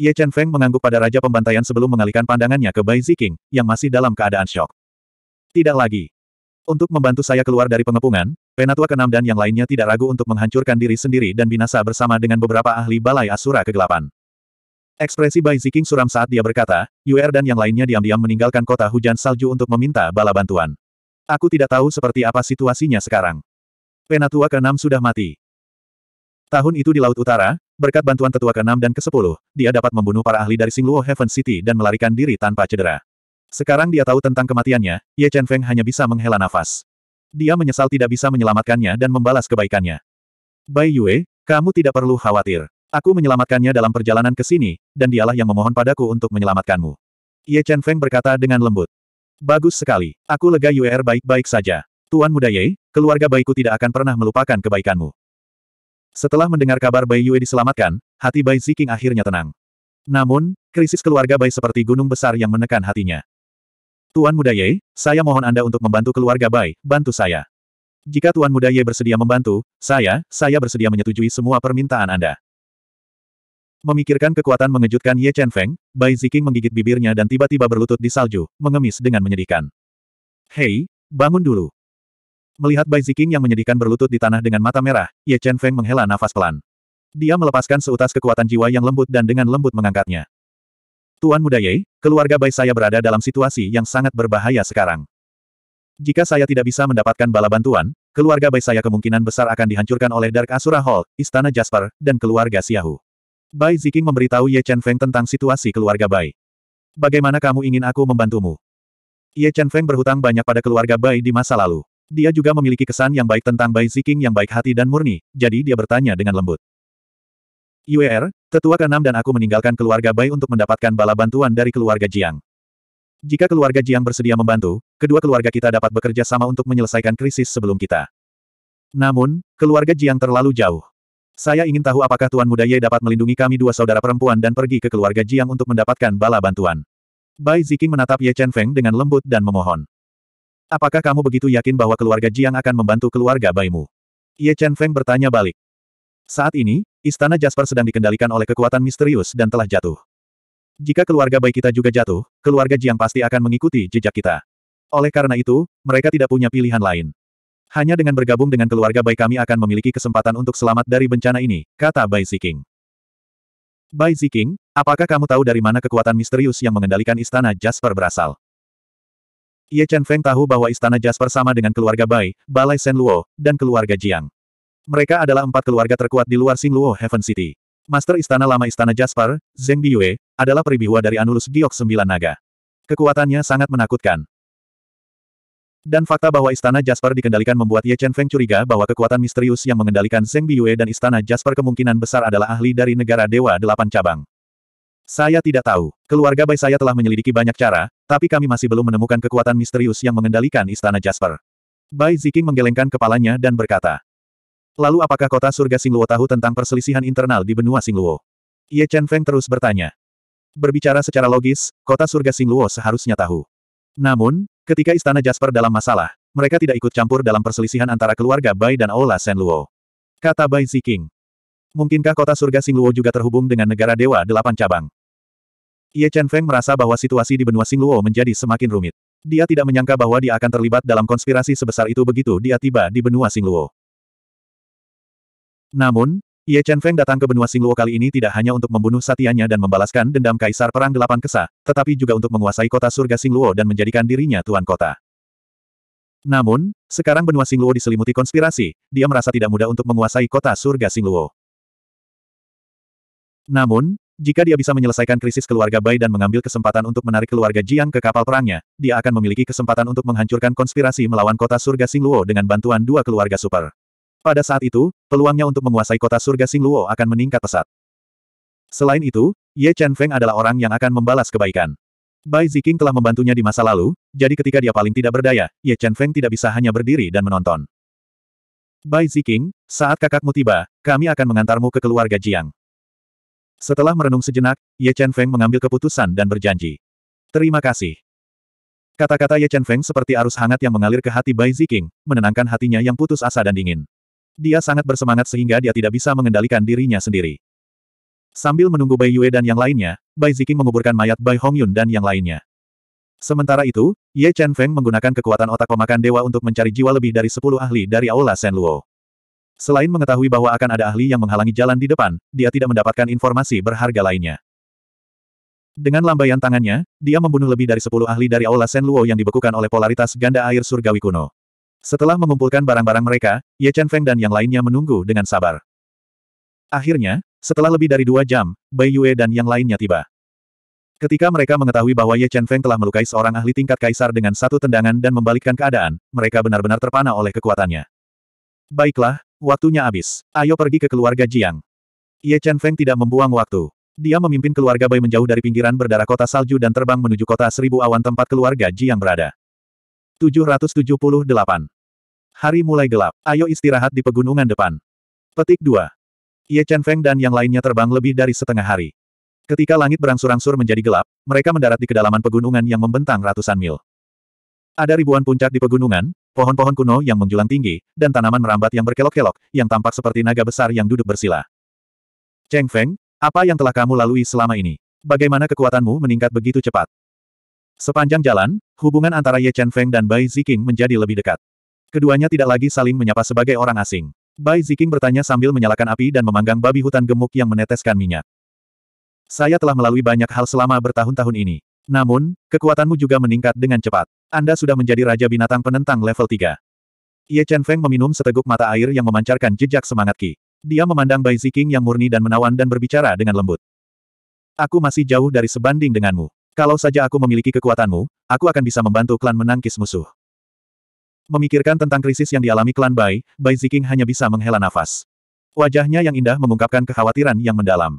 Ye Chen Feng mengangguk pada Raja Pembantaian sebelum mengalihkan pandangannya ke Bai Ziking, yang masih dalam keadaan shock. Tidak lagi. Untuk membantu saya keluar dari pengepungan, Penatua Kenam dan yang lainnya tidak ragu untuk menghancurkan diri sendiri dan binasa bersama dengan beberapa ahli Balai Asura Kegelapan. Ekspresi Bai Ziking suram saat dia berkata, Yuer dan yang lainnya diam-diam meninggalkan kota hujan salju untuk meminta bala bantuan. Aku tidak tahu seperti apa situasinya sekarang. Penatua keenam sudah mati. Tahun itu di Laut Utara, Berkat bantuan tetua ke-6 dan ke-10, dia dapat membunuh para ahli dari Singluo Heaven City dan melarikan diri tanpa cedera. Sekarang dia tahu tentang kematiannya, Ye Chen Feng hanya bisa menghela nafas. Dia menyesal tidak bisa menyelamatkannya dan membalas kebaikannya. Bai Yue, kamu tidak perlu khawatir. Aku menyelamatkannya dalam perjalanan ke sini, dan dialah yang memohon padaku untuk menyelamatkanmu. Ye Chen Feng berkata dengan lembut. Bagus sekali. Aku lega Yue er baik-baik saja. Tuan Muda Ye, keluarga baikku tidak akan pernah melupakan kebaikanmu. Setelah mendengar kabar Bai Yue diselamatkan, hati Bai Ziking akhirnya tenang. Namun, krisis keluarga Bai seperti gunung besar yang menekan hatinya. Tuan Muda Ye, saya mohon Anda untuk membantu keluarga Bai, bantu saya. Jika Tuan Muda Ye bersedia membantu, saya, saya bersedia menyetujui semua permintaan Anda. Memikirkan kekuatan mengejutkan Ye Chen Feng, Bai Ziking menggigit bibirnya dan tiba-tiba berlutut di salju, mengemis dengan menyedihkan. Hei, bangun dulu. Melihat Bai Ziking yang menyedihkan berlutut di tanah dengan mata merah, Ye Chen Feng menghela nafas pelan. Dia melepaskan seutas kekuatan jiwa yang lembut dan dengan lembut mengangkatnya. Tuan Muda Ye, keluarga Bai saya berada dalam situasi yang sangat berbahaya sekarang. Jika saya tidak bisa mendapatkan bala bantuan, keluarga Bai saya kemungkinan besar akan dihancurkan oleh Dark Asura Hall, Istana Jasper, dan keluarga Xiahu. Bai Ziking memberitahu Ye Chen Feng tentang situasi keluarga Bai. Bagaimana kamu ingin aku membantumu? Ye Chen Feng berhutang banyak pada keluarga Bai di masa lalu. Dia juga memiliki kesan yang baik tentang Bai Ziking yang baik hati dan murni, jadi dia bertanya dengan lembut. UER, tetua keenam dan aku meninggalkan keluarga Bai untuk mendapatkan bala bantuan dari keluarga Jiang. Jika keluarga Jiang bersedia membantu, kedua keluarga kita dapat bekerja sama untuk menyelesaikan krisis sebelum kita. Namun, keluarga Jiang terlalu jauh. Saya ingin tahu apakah Tuan Muda Ye dapat melindungi kami dua saudara perempuan dan pergi ke keluarga Jiang untuk mendapatkan bala bantuan. Bai Ziking menatap Ye Chen Feng dengan lembut dan memohon. Apakah kamu begitu yakin bahwa keluarga Jiang akan membantu keluarga Baimu? Ye Chen Feng bertanya balik. Saat ini, istana Jasper sedang dikendalikan oleh kekuatan misterius dan telah jatuh. Jika keluarga baik kita juga jatuh, keluarga Jiang pasti akan mengikuti jejak kita. Oleh karena itu, mereka tidak punya pilihan lain. Hanya dengan bergabung dengan keluarga Bai kami akan memiliki kesempatan untuk selamat dari bencana ini, kata Bai Ziking. Bai Ziking, apakah kamu tahu dari mana kekuatan misterius yang mengendalikan istana Jasper berasal? Ye Chen Feng tahu bahwa istana Jasper sama dengan keluarga Bai, Balai Sen Luo, dan keluarga Jiang. Mereka adalah empat keluarga terkuat di luar Sing Luo Heaven City. Master istana lama istana Jasper, Zeng Biyue, adalah peribihua dari Anulus Giok Sembilan Naga. Kekuatannya sangat menakutkan. Dan fakta bahwa istana Jasper dikendalikan membuat Ye Chen Feng curiga bahwa kekuatan misterius yang mengendalikan Zeng Biyue dan istana Jasper kemungkinan besar adalah ahli dari negara Dewa Delapan Cabang. Saya tidak tahu. Keluarga Bai saya telah menyelidiki banyak cara, tapi kami masih belum menemukan kekuatan misterius yang mengendalikan istana Jasper. Bai Ziking menggelengkan kepalanya dan berkata. Lalu apakah kota surga Singluo tahu tentang perselisihan internal di benua Singluo? Ye Chen Feng terus bertanya. Berbicara secara logis, kota surga Singluo seharusnya tahu. Namun, ketika istana Jasper dalam masalah, mereka tidak ikut campur dalam perselisihan antara keluarga Bai dan Aula Senluo. Kata Bai Ziking. Mungkinkah kota surga Singluo juga terhubung dengan negara dewa delapan cabang? Ye Chen Feng merasa bahwa situasi di benua Singluo menjadi semakin rumit. Dia tidak menyangka bahwa dia akan terlibat dalam konspirasi sebesar itu begitu dia tiba di benua Singluo. Namun, Ye Chen Feng datang ke benua Singluo kali ini tidak hanya untuk membunuh satianya dan membalaskan dendam Kaisar Perang Delapan Kesa, tetapi juga untuk menguasai kota surga Singluo dan menjadikan dirinya tuan kota. Namun, sekarang benua Singluo diselimuti konspirasi, dia merasa tidak mudah untuk menguasai kota surga Singluo. Namun, jika dia bisa menyelesaikan krisis keluarga Bai dan mengambil kesempatan untuk menarik keluarga Jiang ke kapal perangnya, dia akan memiliki kesempatan untuk menghancurkan konspirasi melawan kota surga Singluo dengan bantuan dua keluarga super. Pada saat itu, peluangnya untuk menguasai kota surga Singluo akan meningkat pesat. Selain itu, Ye Chen Feng adalah orang yang akan membalas kebaikan. Bai Ziking telah membantunya di masa lalu, jadi ketika dia paling tidak berdaya, Ye Chen Feng tidak bisa hanya berdiri dan menonton. Bai Ziking, saat kakakmu tiba, kami akan mengantarmu ke keluarga Jiang. Setelah merenung sejenak, Ye Chen Feng mengambil keputusan dan berjanji. Terima kasih. Kata-kata Ye Chen Feng seperti arus hangat yang mengalir ke hati Bai Ziking, menenangkan hatinya yang putus asa dan dingin. Dia sangat bersemangat sehingga dia tidak bisa mengendalikan dirinya sendiri. Sambil menunggu Bai Yue dan yang lainnya, Bai Ziking menguburkan mayat Bai Hongyun dan yang lainnya. Sementara itu, Ye Chen Feng menggunakan kekuatan otak pemakan dewa untuk mencari jiwa lebih dari 10 ahli dari Aula Luo. Selain mengetahui bahwa akan ada ahli yang menghalangi jalan di depan, dia tidak mendapatkan informasi berharga lainnya. Dengan lambaian tangannya, dia membunuh lebih dari 10 ahli dari Aula Sen Luo yang dibekukan oleh polaritas ganda air surgawi kuno. Setelah mengumpulkan barang-barang mereka, Ye Chen Feng dan yang lainnya menunggu dengan sabar. Akhirnya, setelah lebih dari dua jam, Bai Yue dan yang lainnya tiba. Ketika mereka mengetahui bahwa Ye Chen Feng telah melukai seorang ahli tingkat kaisar dengan satu tendangan dan membalikkan keadaan, mereka benar-benar terpana oleh kekuatannya. Baiklah, Waktunya habis. Ayo pergi ke keluarga Jiang. Ye Chen Feng tidak membuang waktu. Dia memimpin keluarga Bai menjauh dari pinggiran berdarah kota salju dan terbang menuju kota seribu awan tempat keluarga Jiang berada. 778. Hari mulai gelap. Ayo istirahat di pegunungan depan. Petik 2. Ye Chen Feng dan yang lainnya terbang lebih dari setengah hari. Ketika langit berangsur-angsur menjadi gelap, mereka mendarat di kedalaman pegunungan yang membentang ratusan mil. Ada ribuan puncak di pegunungan, Pohon-pohon kuno yang menjulang tinggi, dan tanaman merambat yang berkelok-kelok, yang tampak seperti naga besar yang duduk bersila. Cheng Feng, apa yang telah kamu lalui selama ini? Bagaimana kekuatanmu meningkat begitu cepat? Sepanjang jalan, hubungan antara Ye Chen Feng dan Bai Ziking menjadi lebih dekat. Keduanya tidak lagi saling menyapa sebagai orang asing. Bai Ziking bertanya sambil menyalakan api dan memanggang babi hutan gemuk yang meneteskan minyak. Saya telah melalui banyak hal selama bertahun-tahun ini. Namun, kekuatanmu juga meningkat dengan cepat. Anda sudah menjadi Raja Binatang Penentang level 3. Ye Chen Feng meminum seteguk mata air yang memancarkan jejak semangat Ki. Dia memandang Bai Ziking yang murni dan menawan dan berbicara dengan lembut. Aku masih jauh dari sebanding denganmu. Kalau saja aku memiliki kekuatanmu, aku akan bisa membantu klan menangkis musuh. Memikirkan tentang krisis yang dialami klan Bai, Bai Ziking hanya bisa menghela nafas. Wajahnya yang indah mengungkapkan kekhawatiran yang mendalam.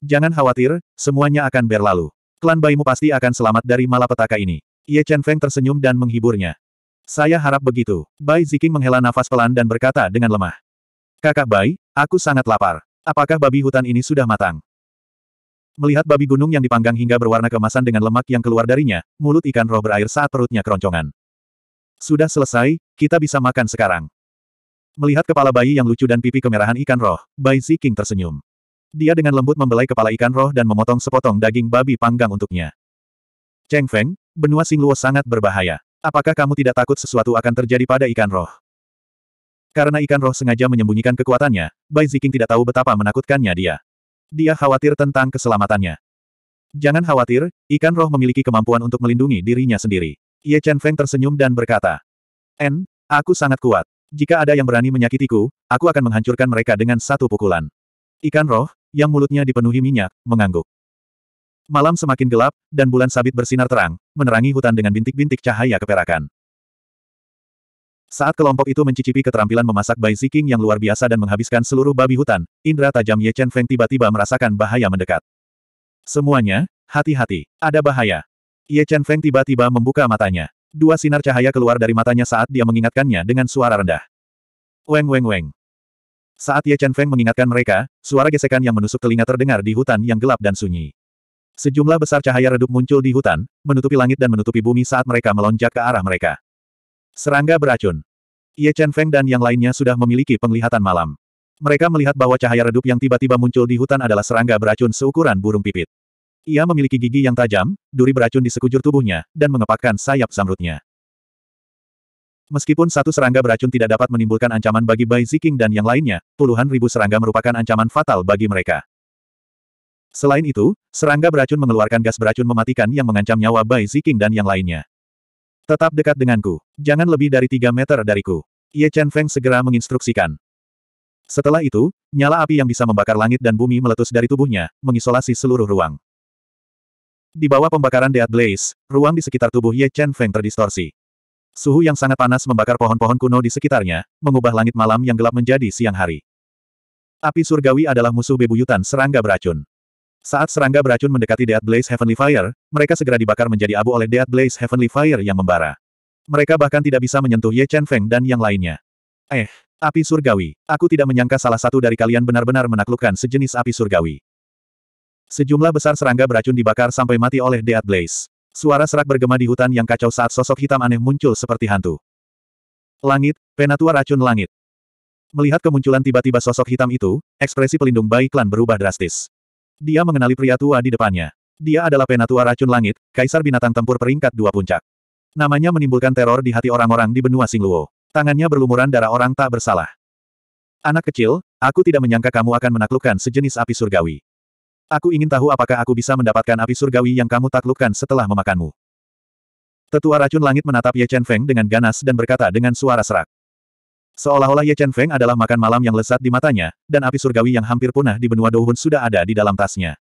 Jangan khawatir, semuanya akan berlalu. Klan Baimu pasti akan selamat dari malapetaka ini. Ye Chen Feng tersenyum dan menghiburnya. Saya harap begitu. Bai Ziking menghela nafas pelan dan berkata dengan lemah. Kakak Bai, aku sangat lapar. Apakah babi hutan ini sudah matang? Melihat babi gunung yang dipanggang hingga berwarna kemasan dengan lemak yang keluar darinya, mulut ikan roh berair saat perutnya keroncongan. Sudah selesai, kita bisa makan sekarang. Melihat kepala bayi yang lucu dan pipi kemerahan ikan roh, Bai Ziking tersenyum. Dia dengan lembut membelai kepala ikan roh dan memotong sepotong daging babi panggang untuknya. Cheng Feng, benua Singluo sangat berbahaya. Apakah kamu tidak takut sesuatu akan terjadi pada ikan roh? Karena ikan roh sengaja menyembunyikan kekuatannya, Bai Ziking tidak tahu betapa menakutkannya dia. Dia khawatir tentang keselamatannya. Jangan khawatir, ikan roh memiliki kemampuan untuk melindungi dirinya sendiri. Ye Chen Feng tersenyum dan berkata, En, aku sangat kuat. Jika ada yang berani menyakitiku, aku akan menghancurkan mereka dengan satu pukulan. Ikan roh, yang mulutnya dipenuhi minyak, mengangguk. Malam semakin gelap, dan bulan sabit bersinar terang, menerangi hutan dengan bintik-bintik cahaya keperakan. Saat kelompok itu mencicipi keterampilan memasak Bai Ziking yang luar biasa dan menghabiskan seluruh babi hutan, indra tajam Ye Chen Feng tiba-tiba merasakan bahaya mendekat. Semuanya, hati-hati, ada bahaya. Ye Chen Feng tiba-tiba membuka matanya. Dua sinar cahaya keluar dari matanya saat dia mengingatkannya dengan suara rendah. Weng weng weng. Saat Ye Chen Feng mengingatkan mereka, suara gesekan yang menusuk telinga terdengar di hutan yang gelap dan sunyi. Sejumlah besar cahaya redup muncul di hutan, menutupi langit dan menutupi bumi saat mereka melonjak ke arah mereka. Serangga beracun. Ye Chen Feng dan yang lainnya sudah memiliki penglihatan malam. Mereka melihat bahwa cahaya redup yang tiba-tiba muncul di hutan adalah serangga beracun seukuran burung pipit. Ia memiliki gigi yang tajam, duri beracun di sekujur tubuhnya, dan mengepakkan sayap zamrudnya. Meskipun satu serangga beracun tidak dapat menimbulkan ancaman bagi Bai Ziking dan yang lainnya, puluhan ribu serangga merupakan ancaman fatal bagi mereka. Selain itu, serangga beracun mengeluarkan gas beracun mematikan yang mengancam nyawa Bai Ziking dan yang lainnya. Tetap dekat denganku. Jangan lebih dari tiga meter dariku. Ye Chen Feng segera menginstruksikan. Setelah itu, nyala api yang bisa membakar langit dan bumi meletus dari tubuhnya, mengisolasi seluruh ruang. Di bawah pembakaran Death Blaze, ruang di sekitar tubuh Ye Chen Feng terdistorsi. Suhu yang sangat panas membakar pohon-pohon kuno di sekitarnya, mengubah langit malam yang gelap menjadi siang hari. Api surgawi adalah musuh bebuyutan serangga beracun. Saat serangga beracun mendekati Death Blaze Heavenly Fire, mereka segera dibakar menjadi abu oleh Death Blaze Heavenly Fire yang membara. Mereka bahkan tidak bisa menyentuh Ye Chen Feng dan yang lainnya. Eh, api surgawi. Aku tidak menyangka salah satu dari kalian benar-benar menaklukkan sejenis api surgawi. Sejumlah besar serangga beracun dibakar sampai mati oleh Death Blaze. Suara serak bergema di hutan yang kacau saat sosok hitam aneh muncul seperti hantu. Langit, penatua racun langit. Melihat kemunculan tiba-tiba sosok hitam itu, ekspresi pelindung bayi klan berubah drastis. Dia mengenali pria tua di depannya. Dia adalah penatua racun langit, kaisar binatang tempur peringkat dua puncak. Namanya menimbulkan teror di hati orang-orang di benua Singluo. Tangannya berlumuran darah orang tak bersalah. Anak kecil, aku tidak menyangka kamu akan menaklukkan sejenis api surgawi. Aku ingin tahu apakah aku bisa mendapatkan api surgawi yang kamu taklukkan setelah memakanmu. Tetua racun langit menatap Ye Chen Feng dengan ganas dan berkata dengan suara serak. Seolah-olah Ye Chen Feng adalah makan malam yang lezat di matanya, dan api surgawi yang hampir punah di benua Douhun sudah ada di dalam tasnya.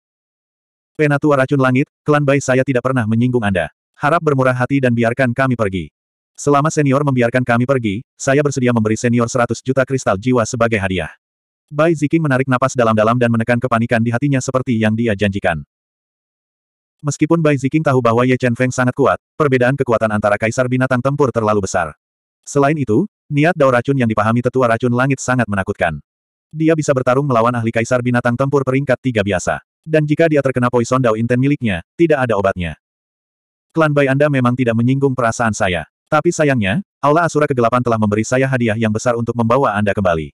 Penatua racun langit, klan bayi saya tidak pernah menyinggung Anda. Harap bermurah hati dan biarkan kami pergi. Selama senior membiarkan kami pergi, saya bersedia memberi senior 100 juta kristal jiwa sebagai hadiah. Bai Ziking menarik napas dalam-dalam dan menekan kepanikan di hatinya seperti yang dia janjikan. Meskipun Bai Ziking tahu bahwa Ye Chen Feng sangat kuat, perbedaan kekuatan antara kaisar binatang tempur terlalu besar. Selain itu, niat dao racun yang dipahami tetua racun langit sangat menakutkan. Dia bisa bertarung melawan ahli kaisar binatang tempur peringkat tiga biasa. Dan jika dia terkena poison dao inten miliknya, tidak ada obatnya. Klan Bai Anda memang tidak menyinggung perasaan saya. Tapi sayangnya, Allah Asura Kegelapan telah memberi saya hadiah yang besar untuk membawa Anda kembali.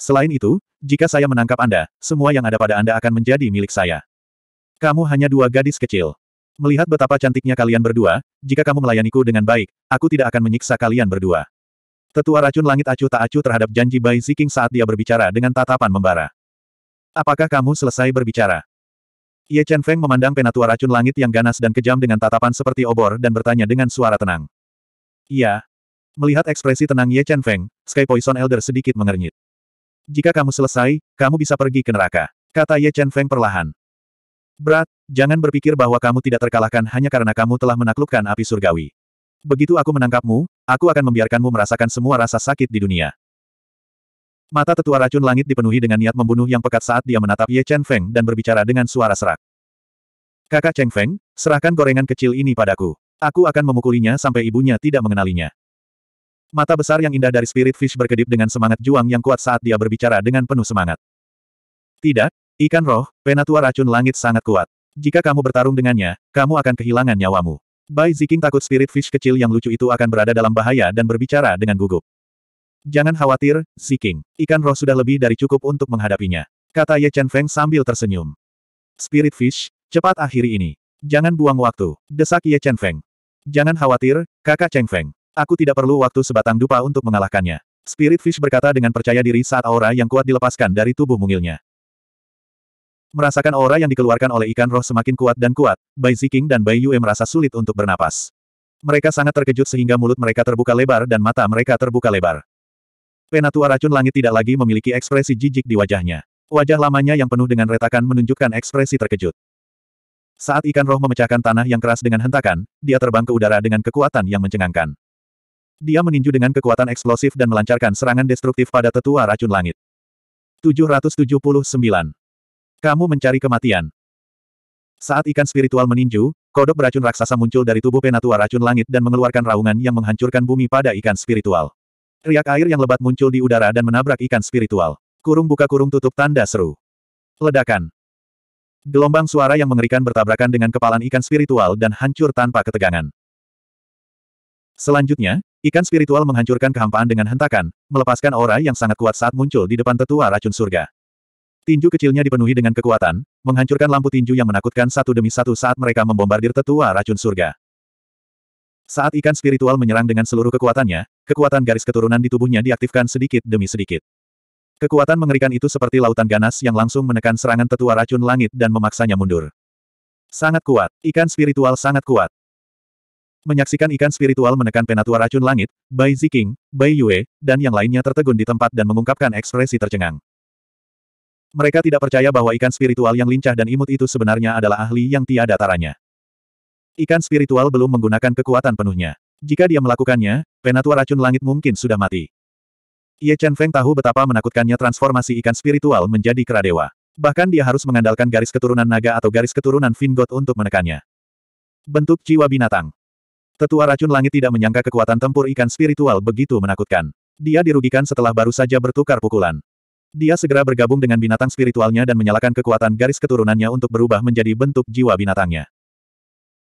Selain itu, jika saya menangkap Anda, semua yang ada pada Anda akan menjadi milik saya. Kamu hanya dua gadis kecil. Melihat betapa cantiknya kalian berdua, jika kamu melayaniku dengan baik, aku tidak akan menyiksa kalian berdua. Tetua racun langit acuh tak acuh terhadap janji Bai Ziking saat dia berbicara dengan tatapan membara. Apakah kamu selesai berbicara? Ye Chen Feng memandang penatua racun langit yang ganas dan kejam dengan tatapan seperti obor dan bertanya dengan suara tenang. Iya. Melihat ekspresi tenang Ye Chen Feng, Sky Poison Elder sedikit mengernyit. Jika kamu selesai, kamu bisa pergi ke neraka. Kata Ye Chen Feng perlahan. Berat, jangan berpikir bahwa kamu tidak terkalahkan hanya karena kamu telah menaklukkan api surgawi. Begitu aku menangkapmu, aku akan membiarkanmu merasakan semua rasa sakit di dunia. Mata tetua racun langit dipenuhi dengan niat membunuh yang pekat saat dia menatap Ye Chen Feng dan berbicara dengan suara serak. Kakak Cheng Feng, serahkan gorengan kecil ini padaku. Aku akan memukulinya sampai ibunya tidak mengenalinya. Mata besar yang indah dari Spirit Fish berkedip dengan semangat juang yang kuat saat dia berbicara dengan penuh semangat. Tidak, ikan roh, penatua racun langit sangat kuat. Jika kamu bertarung dengannya, kamu akan kehilangan nyawamu. Bai Ziking takut Spirit Fish kecil yang lucu itu akan berada dalam bahaya dan berbicara dengan gugup. Jangan khawatir, Ziking. Ikan roh sudah lebih dari cukup untuk menghadapinya. Kata Ye Chen Feng sambil tersenyum. Spirit Fish, cepat akhiri ini. Jangan buang waktu. Desak Ye Chen Feng. Jangan khawatir, kakak Cheng Feng. Aku tidak perlu waktu sebatang dupa untuk mengalahkannya. Spirit Fish berkata dengan percaya diri saat aura yang kuat dilepaskan dari tubuh mungilnya. Merasakan aura yang dikeluarkan oleh ikan roh semakin kuat dan kuat, Bai Ziking dan Bai Yue merasa sulit untuk bernapas. Mereka sangat terkejut sehingga mulut mereka terbuka lebar dan mata mereka terbuka lebar. Penatua racun langit tidak lagi memiliki ekspresi jijik di wajahnya. Wajah lamanya yang penuh dengan retakan menunjukkan ekspresi terkejut. Saat ikan roh memecahkan tanah yang keras dengan hentakan, dia terbang ke udara dengan kekuatan yang mencengangkan. Dia meninju dengan kekuatan eksplosif dan melancarkan serangan destruktif pada tetua racun langit. 779. Kamu mencari kematian. Saat ikan spiritual meninju, kodok beracun raksasa muncul dari tubuh penatua racun langit dan mengeluarkan raungan yang menghancurkan bumi pada ikan spiritual. Riak air yang lebat muncul di udara dan menabrak ikan spiritual. Kurung buka kurung tutup tanda seru. Ledakan. Gelombang suara yang mengerikan bertabrakan dengan kepalan ikan spiritual dan hancur tanpa ketegangan. Selanjutnya, Ikan spiritual menghancurkan kehampaan dengan hentakan, melepaskan aura yang sangat kuat saat muncul di depan tetua racun surga. Tinju kecilnya dipenuhi dengan kekuatan, menghancurkan lampu tinju yang menakutkan satu demi satu saat mereka membombardir tetua racun surga. Saat ikan spiritual menyerang dengan seluruh kekuatannya, kekuatan garis keturunan di tubuhnya diaktifkan sedikit demi sedikit. Kekuatan mengerikan itu seperti lautan ganas yang langsung menekan serangan tetua racun langit dan memaksanya mundur. Sangat kuat, ikan spiritual sangat kuat. Menyaksikan ikan spiritual menekan penatua racun langit, Bai Ziking, Bai Yue, dan yang lainnya tertegun di tempat dan mengungkapkan ekspresi tercengang. Mereka tidak percaya bahwa ikan spiritual yang lincah dan imut itu sebenarnya adalah ahli yang tiada taranya. Ikan spiritual belum menggunakan kekuatan penuhnya. Jika dia melakukannya, penatua racun langit mungkin sudah mati. Ye Chen Feng tahu betapa menakutkannya transformasi ikan spiritual menjadi keradewa. Bahkan dia harus mengandalkan garis keturunan naga atau garis keturunan Vingot untuk menekannya. Bentuk jiwa binatang. Tetua racun langit tidak menyangka kekuatan tempur ikan spiritual begitu menakutkan. Dia dirugikan setelah baru saja bertukar pukulan. Dia segera bergabung dengan binatang spiritualnya dan menyalakan kekuatan garis keturunannya untuk berubah menjadi bentuk jiwa binatangnya.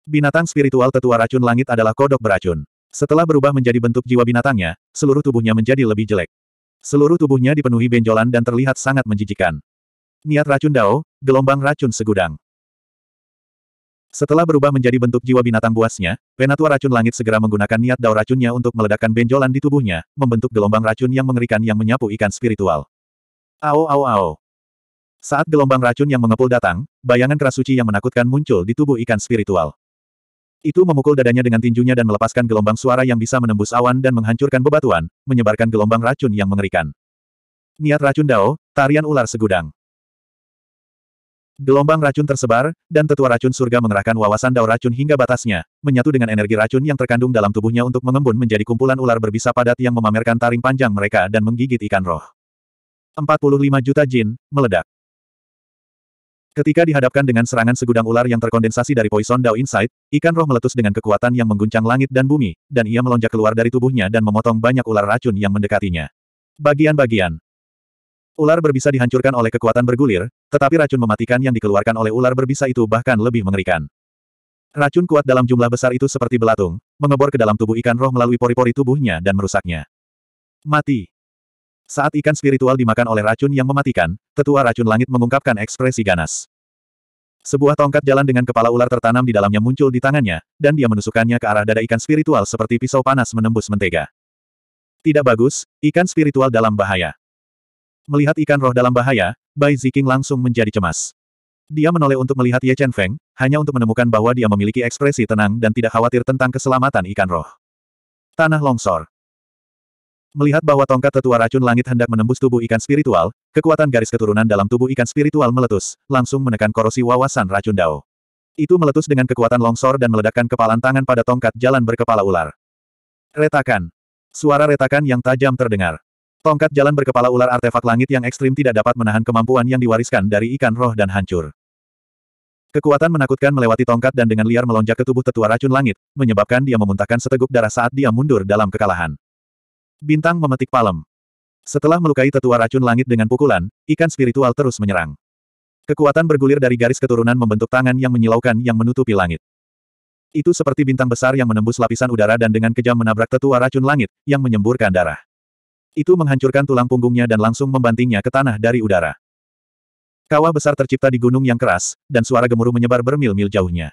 Binatang spiritual tetua racun langit adalah kodok beracun. Setelah berubah menjadi bentuk jiwa binatangnya, seluruh tubuhnya menjadi lebih jelek. Seluruh tubuhnya dipenuhi benjolan dan terlihat sangat menjijikan. Niat racun Dao, gelombang racun segudang. Setelah berubah menjadi bentuk jiwa binatang buasnya, penatua racun langit segera menggunakan niat dao racunnya untuk meledakkan benjolan di tubuhnya, membentuk gelombang racun yang mengerikan yang menyapu ikan spiritual. Ao ao ao. Saat gelombang racun yang mengepul datang, bayangan keras yang menakutkan muncul di tubuh ikan spiritual. Itu memukul dadanya dengan tinjunya dan melepaskan gelombang suara yang bisa menembus awan dan menghancurkan bebatuan, menyebarkan gelombang racun yang mengerikan. Niat racun Dao, tarian ular segudang. Gelombang racun tersebar, dan tetua racun surga mengerahkan wawasan dao racun hingga batasnya, menyatu dengan energi racun yang terkandung dalam tubuhnya untuk mengembun menjadi kumpulan ular berbisa padat yang memamerkan taring panjang mereka dan menggigit ikan roh. 45 juta jin, meledak. Ketika dihadapkan dengan serangan segudang ular yang terkondensasi dari Poison Dao Insight, ikan roh meletus dengan kekuatan yang mengguncang langit dan bumi, dan ia melonjak keluar dari tubuhnya dan memotong banyak ular racun yang mendekatinya. Bagian-bagian, Ular berbisa dihancurkan oleh kekuatan bergulir, tetapi racun mematikan yang dikeluarkan oleh ular berbisa itu bahkan lebih mengerikan. Racun kuat dalam jumlah besar itu seperti belatung, mengebor ke dalam tubuh ikan roh melalui pori-pori tubuhnya dan merusaknya. Mati. Saat ikan spiritual dimakan oleh racun yang mematikan, tetua racun langit mengungkapkan ekspresi ganas. Sebuah tongkat jalan dengan kepala ular tertanam di dalamnya muncul di tangannya, dan dia menusukkannya ke arah dada ikan spiritual seperti pisau panas menembus mentega. Tidak bagus, ikan spiritual dalam bahaya. Melihat ikan roh dalam bahaya, Bai Ziking langsung menjadi cemas. Dia menoleh untuk melihat Ye Chen Feng, hanya untuk menemukan bahwa dia memiliki ekspresi tenang dan tidak khawatir tentang keselamatan ikan roh. Tanah longsor. Melihat bahwa tongkat tetua racun langit hendak menembus tubuh ikan spiritual, kekuatan garis keturunan dalam tubuh ikan spiritual meletus, langsung menekan korosi wawasan racun dao. Itu meletus dengan kekuatan longsor dan meledakkan kepalan tangan pada tongkat jalan berkepala ular. Retakan. Suara retakan yang tajam terdengar. Tongkat jalan berkepala ular artefak langit yang ekstrim tidak dapat menahan kemampuan yang diwariskan dari ikan roh dan hancur. Kekuatan menakutkan melewati tongkat dan dengan liar melonjak ke tubuh tetua racun langit, menyebabkan dia memuntahkan seteguk darah saat dia mundur dalam kekalahan. Bintang memetik palem. Setelah melukai tetua racun langit dengan pukulan, ikan spiritual terus menyerang. Kekuatan bergulir dari garis keturunan membentuk tangan yang menyilaukan yang menutupi langit. Itu seperti bintang besar yang menembus lapisan udara dan dengan kejam menabrak tetua racun langit, yang menyemburkan darah. Itu menghancurkan tulang punggungnya dan langsung membantingnya ke tanah dari udara. Kawah besar tercipta di gunung yang keras, dan suara gemuruh menyebar bermil-mil jauhnya.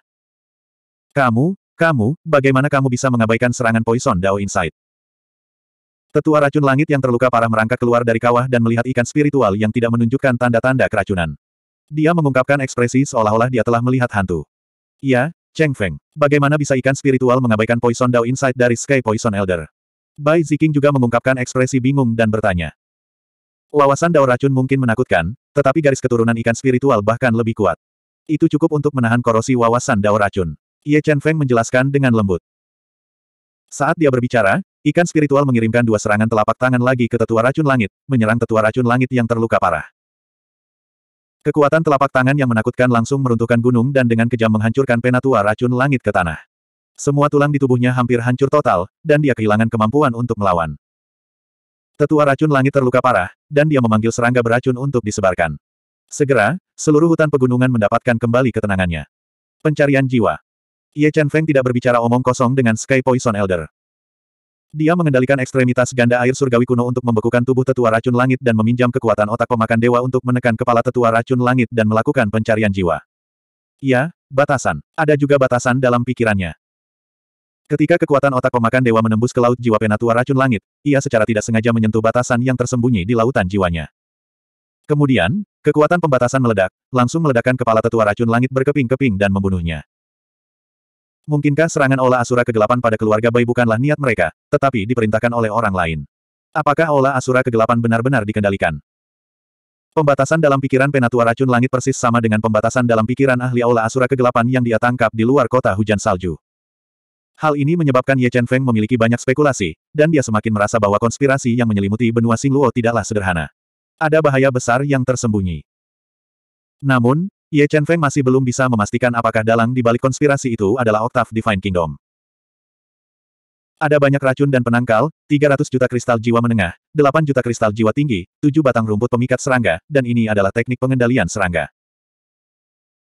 Kamu, kamu, bagaimana kamu bisa mengabaikan serangan Poison Dao inside? Tetua racun langit yang terluka parah merangkak keluar dari kawah dan melihat ikan spiritual yang tidak menunjukkan tanda-tanda keracunan. Dia mengungkapkan ekspresi seolah-olah dia telah melihat hantu. Ya, Cheng Feng, bagaimana bisa ikan spiritual mengabaikan Poison Dao inside dari Sky Poison Elder? Bai Ziking juga mengungkapkan ekspresi bingung dan bertanya. Wawasan daur racun mungkin menakutkan, tetapi garis keturunan ikan spiritual bahkan lebih kuat. Itu cukup untuk menahan korosi wawasan daur racun. Ye Chen Feng menjelaskan dengan lembut. Saat dia berbicara, ikan spiritual mengirimkan dua serangan telapak tangan lagi ke tetua racun langit, menyerang tetua racun langit yang terluka parah. Kekuatan telapak tangan yang menakutkan langsung meruntuhkan gunung dan dengan kejam menghancurkan penatua racun langit ke tanah. Semua tulang di tubuhnya hampir hancur total, dan dia kehilangan kemampuan untuk melawan. Tetua racun langit terluka parah, dan dia memanggil serangga beracun untuk disebarkan. Segera, seluruh hutan pegunungan mendapatkan kembali ketenangannya. Pencarian jiwa. Ye Chen Feng tidak berbicara omong kosong dengan Sky Poison Elder. Dia mengendalikan ekstremitas ganda air surgawi kuno untuk membekukan tubuh tetua racun langit dan meminjam kekuatan otak pemakan dewa untuk menekan kepala tetua racun langit dan melakukan pencarian jiwa. Ya, batasan. Ada juga batasan dalam pikirannya. Ketika kekuatan otak pemakan dewa menembus ke laut jiwa penatua racun langit, ia secara tidak sengaja menyentuh batasan yang tersembunyi di lautan jiwanya. Kemudian, kekuatan pembatasan meledak, langsung meledakkan kepala tetua racun langit berkeping-keping dan membunuhnya. Mungkinkah serangan ola asura kegelapan pada keluarga bayi bukanlah niat mereka, tetapi diperintahkan oleh orang lain? Apakah ola asura kegelapan benar-benar dikendalikan? Pembatasan dalam pikiran penatua racun langit persis sama dengan pembatasan dalam pikiran ahli ola asura kegelapan yang dia tangkap di luar kota hujan salju. Hal ini menyebabkan Ye Chen Feng memiliki banyak spekulasi, dan dia semakin merasa bahwa konspirasi yang menyelimuti benua Sing Luo tidaklah sederhana. Ada bahaya besar yang tersembunyi. Namun, Ye Chen Feng masih belum bisa memastikan apakah dalang di balik konspirasi itu adalah Octave Divine Kingdom. Ada banyak racun dan penangkal, 300 juta kristal jiwa menengah, 8 juta kristal jiwa tinggi, 7 batang rumput pemikat serangga, dan ini adalah teknik pengendalian serangga.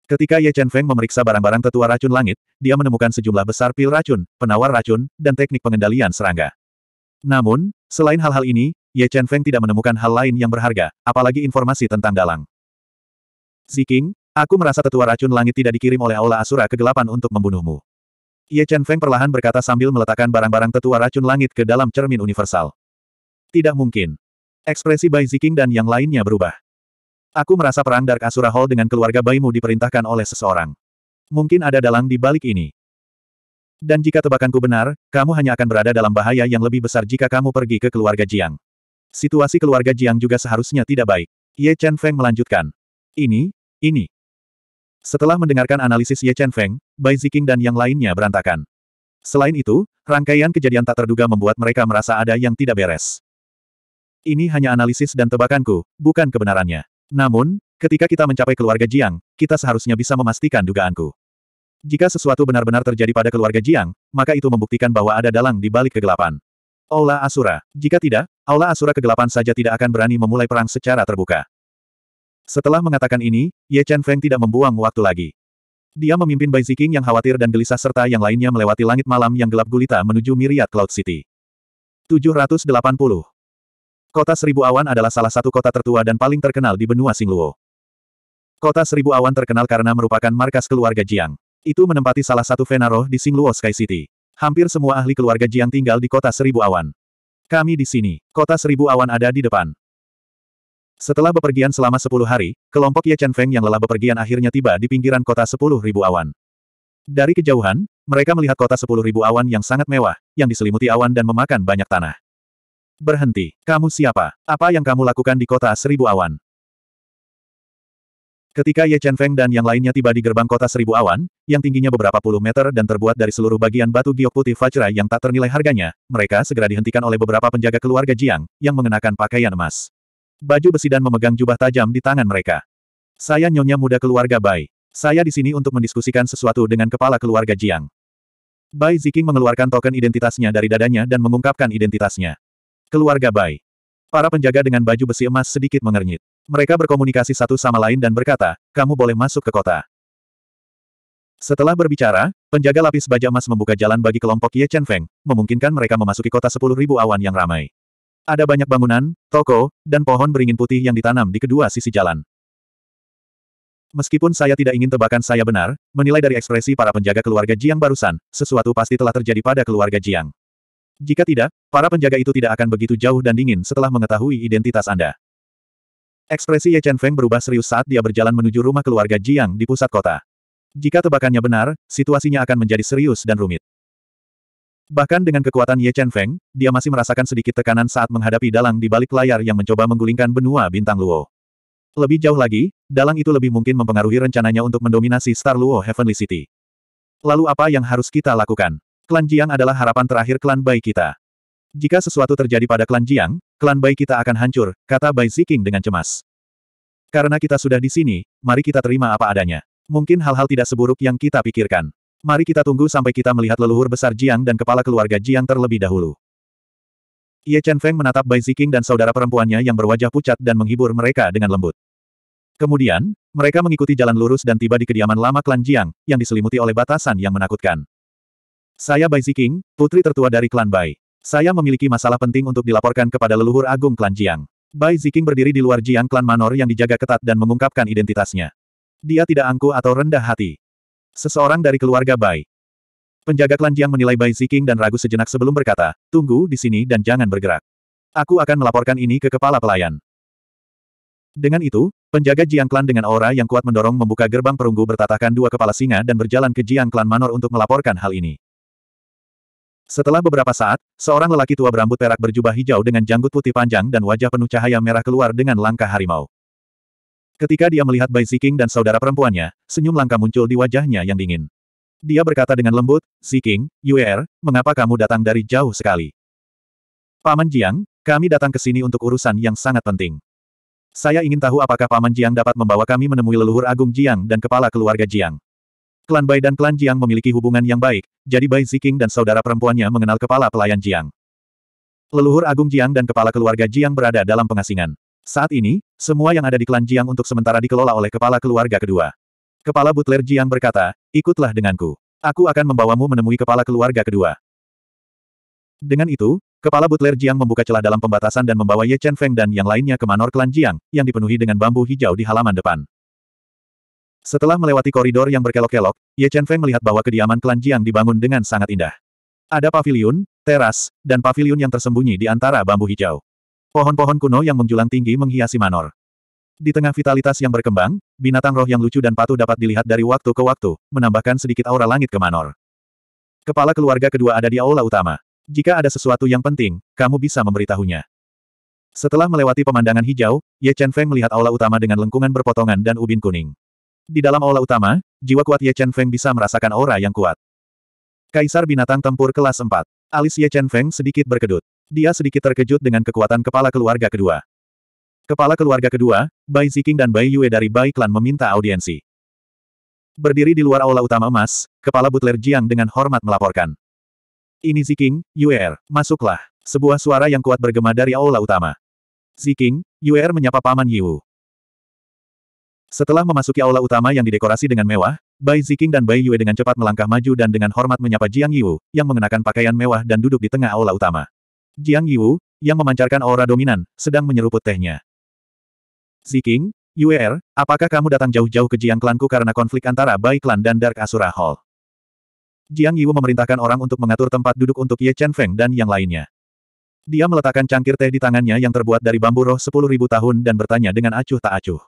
Ketika Ye Chen Feng memeriksa barang-barang tetua racun langit, dia menemukan sejumlah besar pil racun, penawar racun, dan teknik pengendalian serangga. Namun, selain hal-hal ini, Ye Chen Feng tidak menemukan hal lain yang berharga, apalagi informasi tentang dalang. Ziking, aku merasa tetua racun langit tidak dikirim oleh Aula Asura kegelapan untuk membunuhmu. Ye Chen Feng perlahan berkata sambil meletakkan barang-barang tetua racun langit ke dalam cermin universal. Tidak mungkin. Ekspresi Bai Ziking dan yang lainnya berubah. Aku merasa perang Dark Asura Hall dengan keluarga bayimu diperintahkan oleh seseorang. Mungkin ada dalang di balik ini. Dan jika tebakanku benar, kamu hanya akan berada dalam bahaya yang lebih besar jika kamu pergi ke keluarga Jiang. Situasi keluarga Jiang juga seharusnya tidak baik. Ye Chen Feng melanjutkan. Ini, ini. Setelah mendengarkan analisis Ye Chen Feng, Bai Ziking dan yang lainnya berantakan. Selain itu, rangkaian kejadian tak terduga membuat mereka merasa ada yang tidak beres. Ini hanya analisis dan tebakanku, bukan kebenarannya. Namun, ketika kita mencapai keluarga Jiang, kita seharusnya bisa memastikan dugaanku. Jika sesuatu benar-benar terjadi pada keluarga Jiang, maka itu membuktikan bahwa ada dalang di balik kegelapan. Aula Asura. Jika tidak, Aula Asura kegelapan saja tidak akan berani memulai perang secara terbuka. Setelah mengatakan ini, Ye Chen Feng tidak membuang waktu lagi. Dia memimpin Bai Ziking yang khawatir dan gelisah serta yang lainnya melewati langit malam yang gelap gulita menuju Miriat Cloud City. 780. Kota Seribu Awan adalah salah satu kota tertua dan paling terkenal di benua Singluo. Kota Seribu Awan terkenal karena merupakan markas keluarga Jiang. Itu menempati salah satu vena di Singluo Sky City. Hampir semua ahli keluarga Jiang tinggal di Kota Seribu Awan. Kami di sini, Kota Seribu Awan ada di depan. Setelah bepergian selama sepuluh hari, kelompok Ye Chen Feng yang lelah bepergian akhirnya tiba di pinggiran kota sepuluh ribu awan. Dari kejauhan, mereka melihat kota sepuluh ribu awan yang sangat mewah, yang diselimuti awan dan memakan banyak tanah. Berhenti. Kamu siapa? Apa yang kamu lakukan di kota seribu awan? Ketika Ye Chen Feng dan yang lainnya tiba di gerbang kota seribu awan, yang tingginya beberapa puluh meter dan terbuat dari seluruh bagian batu giok putih Vajra yang tak ternilai harganya, mereka segera dihentikan oleh beberapa penjaga keluarga Jiang, yang mengenakan pakaian emas. Baju besi dan memegang jubah tajam di tangan mereka. Saya nyonya muda keluarga Bai. Saya di sini untuk mendiskusikan sesuatu dengan kepala keluarga Jiang. Bai Ziking mengeluarkan token identitasnya dari dadanya dan mengungkapkan identitasnya. Keluarga Bai. Para penjaga dengan baju besi emas sedikit mengernyit. Mereka berkomunikasi satu sama lain dan berkata, kamu boleh masuk ke kota. Setelah berbicara, penjaga lapis baja emas membuka jalan bagi kelompok Ye Chen Feng, memungkinkan mereka memasuki kota sepuluh ribu awan yang ramai. Ada banyak bangunan, toko, dan pohon beringin putih yang ditanam di kedua sisi jalan. Meskipun saya tidak ingin tebakan saya benar, menilai dari ekspresi para penjaga keluarga Jiang barusan, sesuatu pasti telah terjadi pada keluarga Jiang. Jika tidak, para penjaga itu tidak akan begitu jauh dan dingin setelah mengetahui identitas Anda. Ekspresi Ye Chen Feng berubah serius saat dia berjalan menuju rumah keluarga Jiang di pusat kota. Jika tebakannya benar, situasinya akan menjadi serius dan rumit. Bahkan dengan kekuatan Ye Chen Feng, dia masih merasakan sedikit tekanan saat menghadapi dalang di balik layar yang mencoba menggulingkan benua bintang Luo. Lebih jauh lagi, dalang itu lebih mungkin mempengaruhi rencananya untuk mendominasi Star Luo Heavenly City. Lalu apa yang harus kita lakukan? Klan Jiang adalah harapan terakhir klan Bai kita. Jika sesuatu terjadi pada klan Jiang, klan Bai kita akan hancur, kata Bai Ziking dengan cemas. Karena kita sudah di sini, mari kita terima apa adanya. Mungkin hal-hal tidak seburuk yang kita pikirkan. Mari kita tunggu sampai kita melihat leluhur besar Jiang dan kepala keluarga Jiang terlebih dahulu. Ye Chen Feng menatap Bai Ziking dan saudara perempuannya yang berwajah pucat dan menghibur mereka dengan lembut. Kemudian, mereka mengikuti jalan lurus dan tiba di kediaman lama klan Jiang, yang diselimuti oleh batasan yang menakutkan. Saya Bai Ziking, putri tertua dari klan Bai. Saya memiliki masalah penting untuk dilaporkan kepada leluhur agung klan Jiang. Bai Ziking berdiri di luar Jiang klan Manor yang dijaga ketat dan mengungkapkan identitasnya. Dia tidak angkuh atau rendah hati. Seseorang dari keluarga Bai. Penjaga klan Jiang menilai Bai Ziking dan ragu sejenak sebelum berkata, tunggu di sini dan jangan bergerak. Aku akan melaporkan ini ke kepala pelayan. Dengan itu, penjaga Jiang Klan dengan aura yang kuat mendorong membuka gerbang perunggu bertatahkan dua kepala singa dan berjalan ke Jiang Klan Manor untuk melaporkan hal ini. Setelah beberapa saat, seorang lelaki tua berambut perak berjubah hijau dengan janggut putih panjang dan wajah penuh cahaya merah keluar dengan langkah harimau. Ketika dia melihat Bai Ziking dan saudara perempuannya, senyum langka muncul di wajahnya yang dingin. Dia berkata dengan lembut, Ziking, Yuer, mengapa kamu datang dari jauh sekali? Paman Jiang, kami datang ke sini untuk urusan yang sangat penting. Saya ingin tahu apakah Paman Jiang dapat membawa kami menemui leluhur agung Jiang dan kepala keluarga Jiang. Klan Bai dan klan Jiang memiliki hubungan yang baik, jadi Bai Ziking dan saudara perempuannya mengenal kepala pelayan Jiang. Leluhur Agung Jiang dan kepala keluarga Jiang berada dalam pengasingan. Saat ini, semua yang ada di klan Jiang untuk sementara dikelola oleh kepala keluarga kedua. Kepala Butler Jiang berkata, ikutlah denganku. Aku akan membawamu menemui kepala keluarga kedua. Dengan itu, kepala Butler Jiang membuka celah dalam pembatasan dan membawa Ye Chen Feng dan yang lainnya ke manor klan Jiang, yang dipenuhi dengan bambu hijau di halaman depan. Setelah melewati koridor yang berkelok-kelok, Ye Chen Feng melihat bahwa kediaman klan Jiang dibangun dengan sangat indah. Ada pavilion, teras, dan pavilion yang tersembunyi di antara bambu hijau. Pohon-pohon kuno yang menjulang tinggi menghiasi manor. Di tengah vitalitas yang berkembang, binatang roh yang lucu dan patuh dapat dilihat dari waktu ke waktu, menambahkan sedikit aura langit ke manor. Kepala keluarga kedua ada di aula utama. Jika ada sesuatu yang penting, kamu bisa memberitahunya. Setelah melewati pemandangan hijau, Ye Chen Feng melihat aula utama dengan lengkungan berpotongan dan ubin kuning. Di dalam aula utama, jiwa kuat Ye Chen Feng bisa merasakan aura yang kuat. Kaisar binatang tempur kelas 4. Alis Ye Chen Feng sedikit berkedut. Dia sedikit terkejut dengan kekuatan kepala keluarga kedua. Kepala keluarga kedua, Bai Ziking dan Bai Yue dari Bai Klan meminta audiensi. Berdiri di luar aula utama emas, kepala butler Jiang dengan hormat melaporkan. Ini Ziking, Yuer, er, masuklah. Sebuah suara yang kuat bergema dari aula utama. Ziking, Yuer er menyapa Paman Yiwu. Setelah memasuki aula utama yang didekorasi dengan mewah, Bai Ziking dan Bai Yue dengan cepat melangkah maju dan dengan hormat menyapa Jiang Yiwu, yang mengenakan pakaian mewah dan duduk di tengah aula utama. Jiang Yiwu, yang memancarkan aura dominan, sedang menyeruput tehnya. Ziking, Yuer, er, apakah kamu datang jauh-jauh ke Jiang klanku karena konflik antara Bai Klan dan Dark Asura Hall? Jiang Yiwu memerintahkan orang untuk mengatur tempat duduk untuk Ye Chen Feng dan yang lainnya. Dia meletakkan cangkir teh di tangannya yang terbuat dari bambu roh 10.000 tahun dan bertanya dengan acuh tak acuh.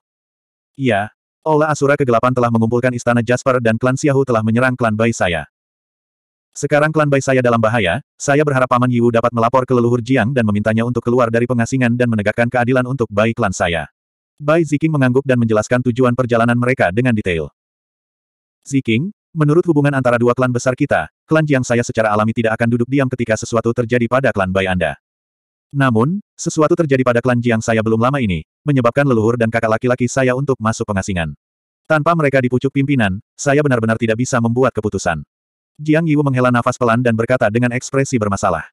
Iya, Ola Asura Kegelapan telah mengumpulkan istana Jasper dan klan Xiahu telah menyerang klan Bai saya. Sekarang klan Bai saya dalam bahaya, saya berharap Paman Yiwu dapat melapor ke leluhur Jiang dan memintanya untuk keluar dari pengasingan dan menegakkan keadilan untuk Bai klan saya. Bai Ziking mengangguk dan menjelaskan tujuan perjalanan mereka dengan detail. Ziking, menurut hubungan antara dua klan besar kita, klan Jiang saya secara alami tidak akan duduk diam ketika sesuatu terjadi pada klan Bai Anda. Namun, sesuatu terjadi pada klan Jiang saya belum lama ini, menyebabkan leluhur dan kakak laki-laki saya untuk masuk pengasingan. Tanpa mereka dipucuk pimpinan, saya benar-benar tidak bisa membuat keputusan. Jiang Yiwu menghela nafas pelan dan berkata dengan ekspresi bermasalah.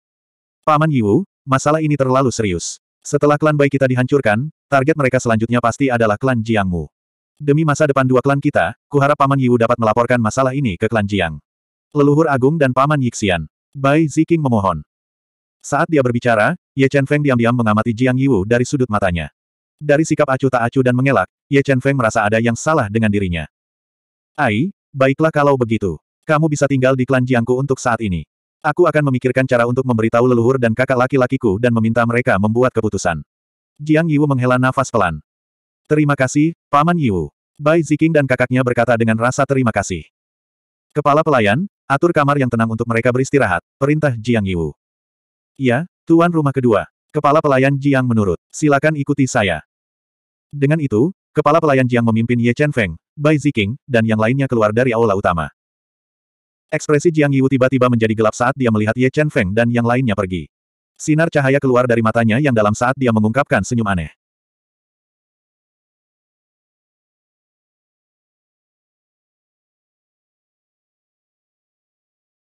Paman Yiwu, masalah ini terlalu serius. Setelah klan Bai kita dihancurkan, target mereka selanjutnya pasti adalah klan Jiangmu. Demi masa depan dua klan kita, kuharap Paman Yiwu dapat melaporkan masalah ini ke klan Jiang. Leluhur Agung dan Paman Yixian. Bai Ziking memohon. Saat dia berbicara, Ye Chen Feng diam-diam mengamati Jiang Yiwu dari sudut matanya. Dari sikap acuh tak acuh dan mengelak, Ye Chen Feng merasa ada yang salah dengan dirinya. Ai, baiklah kalau begitu. Kamu bisa tinggal di klan Jiangku untuk saat ini. Aku akan memikirkan cara untuk memberitahu leluhur dan kakak laki-lakiku dan meminta mereka membuat keputusan. Jiang Yiwu menghela nafas pelan. Terima kasih, Paman Yiwu. Bai Ziking dan kakaknya berkata dengan rasa terima kasih. Kepala pelayan, atur kamar yang tenang untuk mereka beristirahat, perintah Jiang Yiwu. Iya, tuan rumah kedua. Kepala pelayan Jiang menurut. Silakan ikuti saya. Dengan itu, kepala pelayan Jiang memimpin Ye Chen Feng, Bai Ziking, dan yang lainnya keluar dari aula utama. Ekspresi Jiang Yu tiba-tiba menjadi gelap saat dia melihat Ye Chen Feng dan yang lainnya pergi. Sinar cahaya keluar dari matanya yang dalam saat dia mengungkapkan senyum aneh.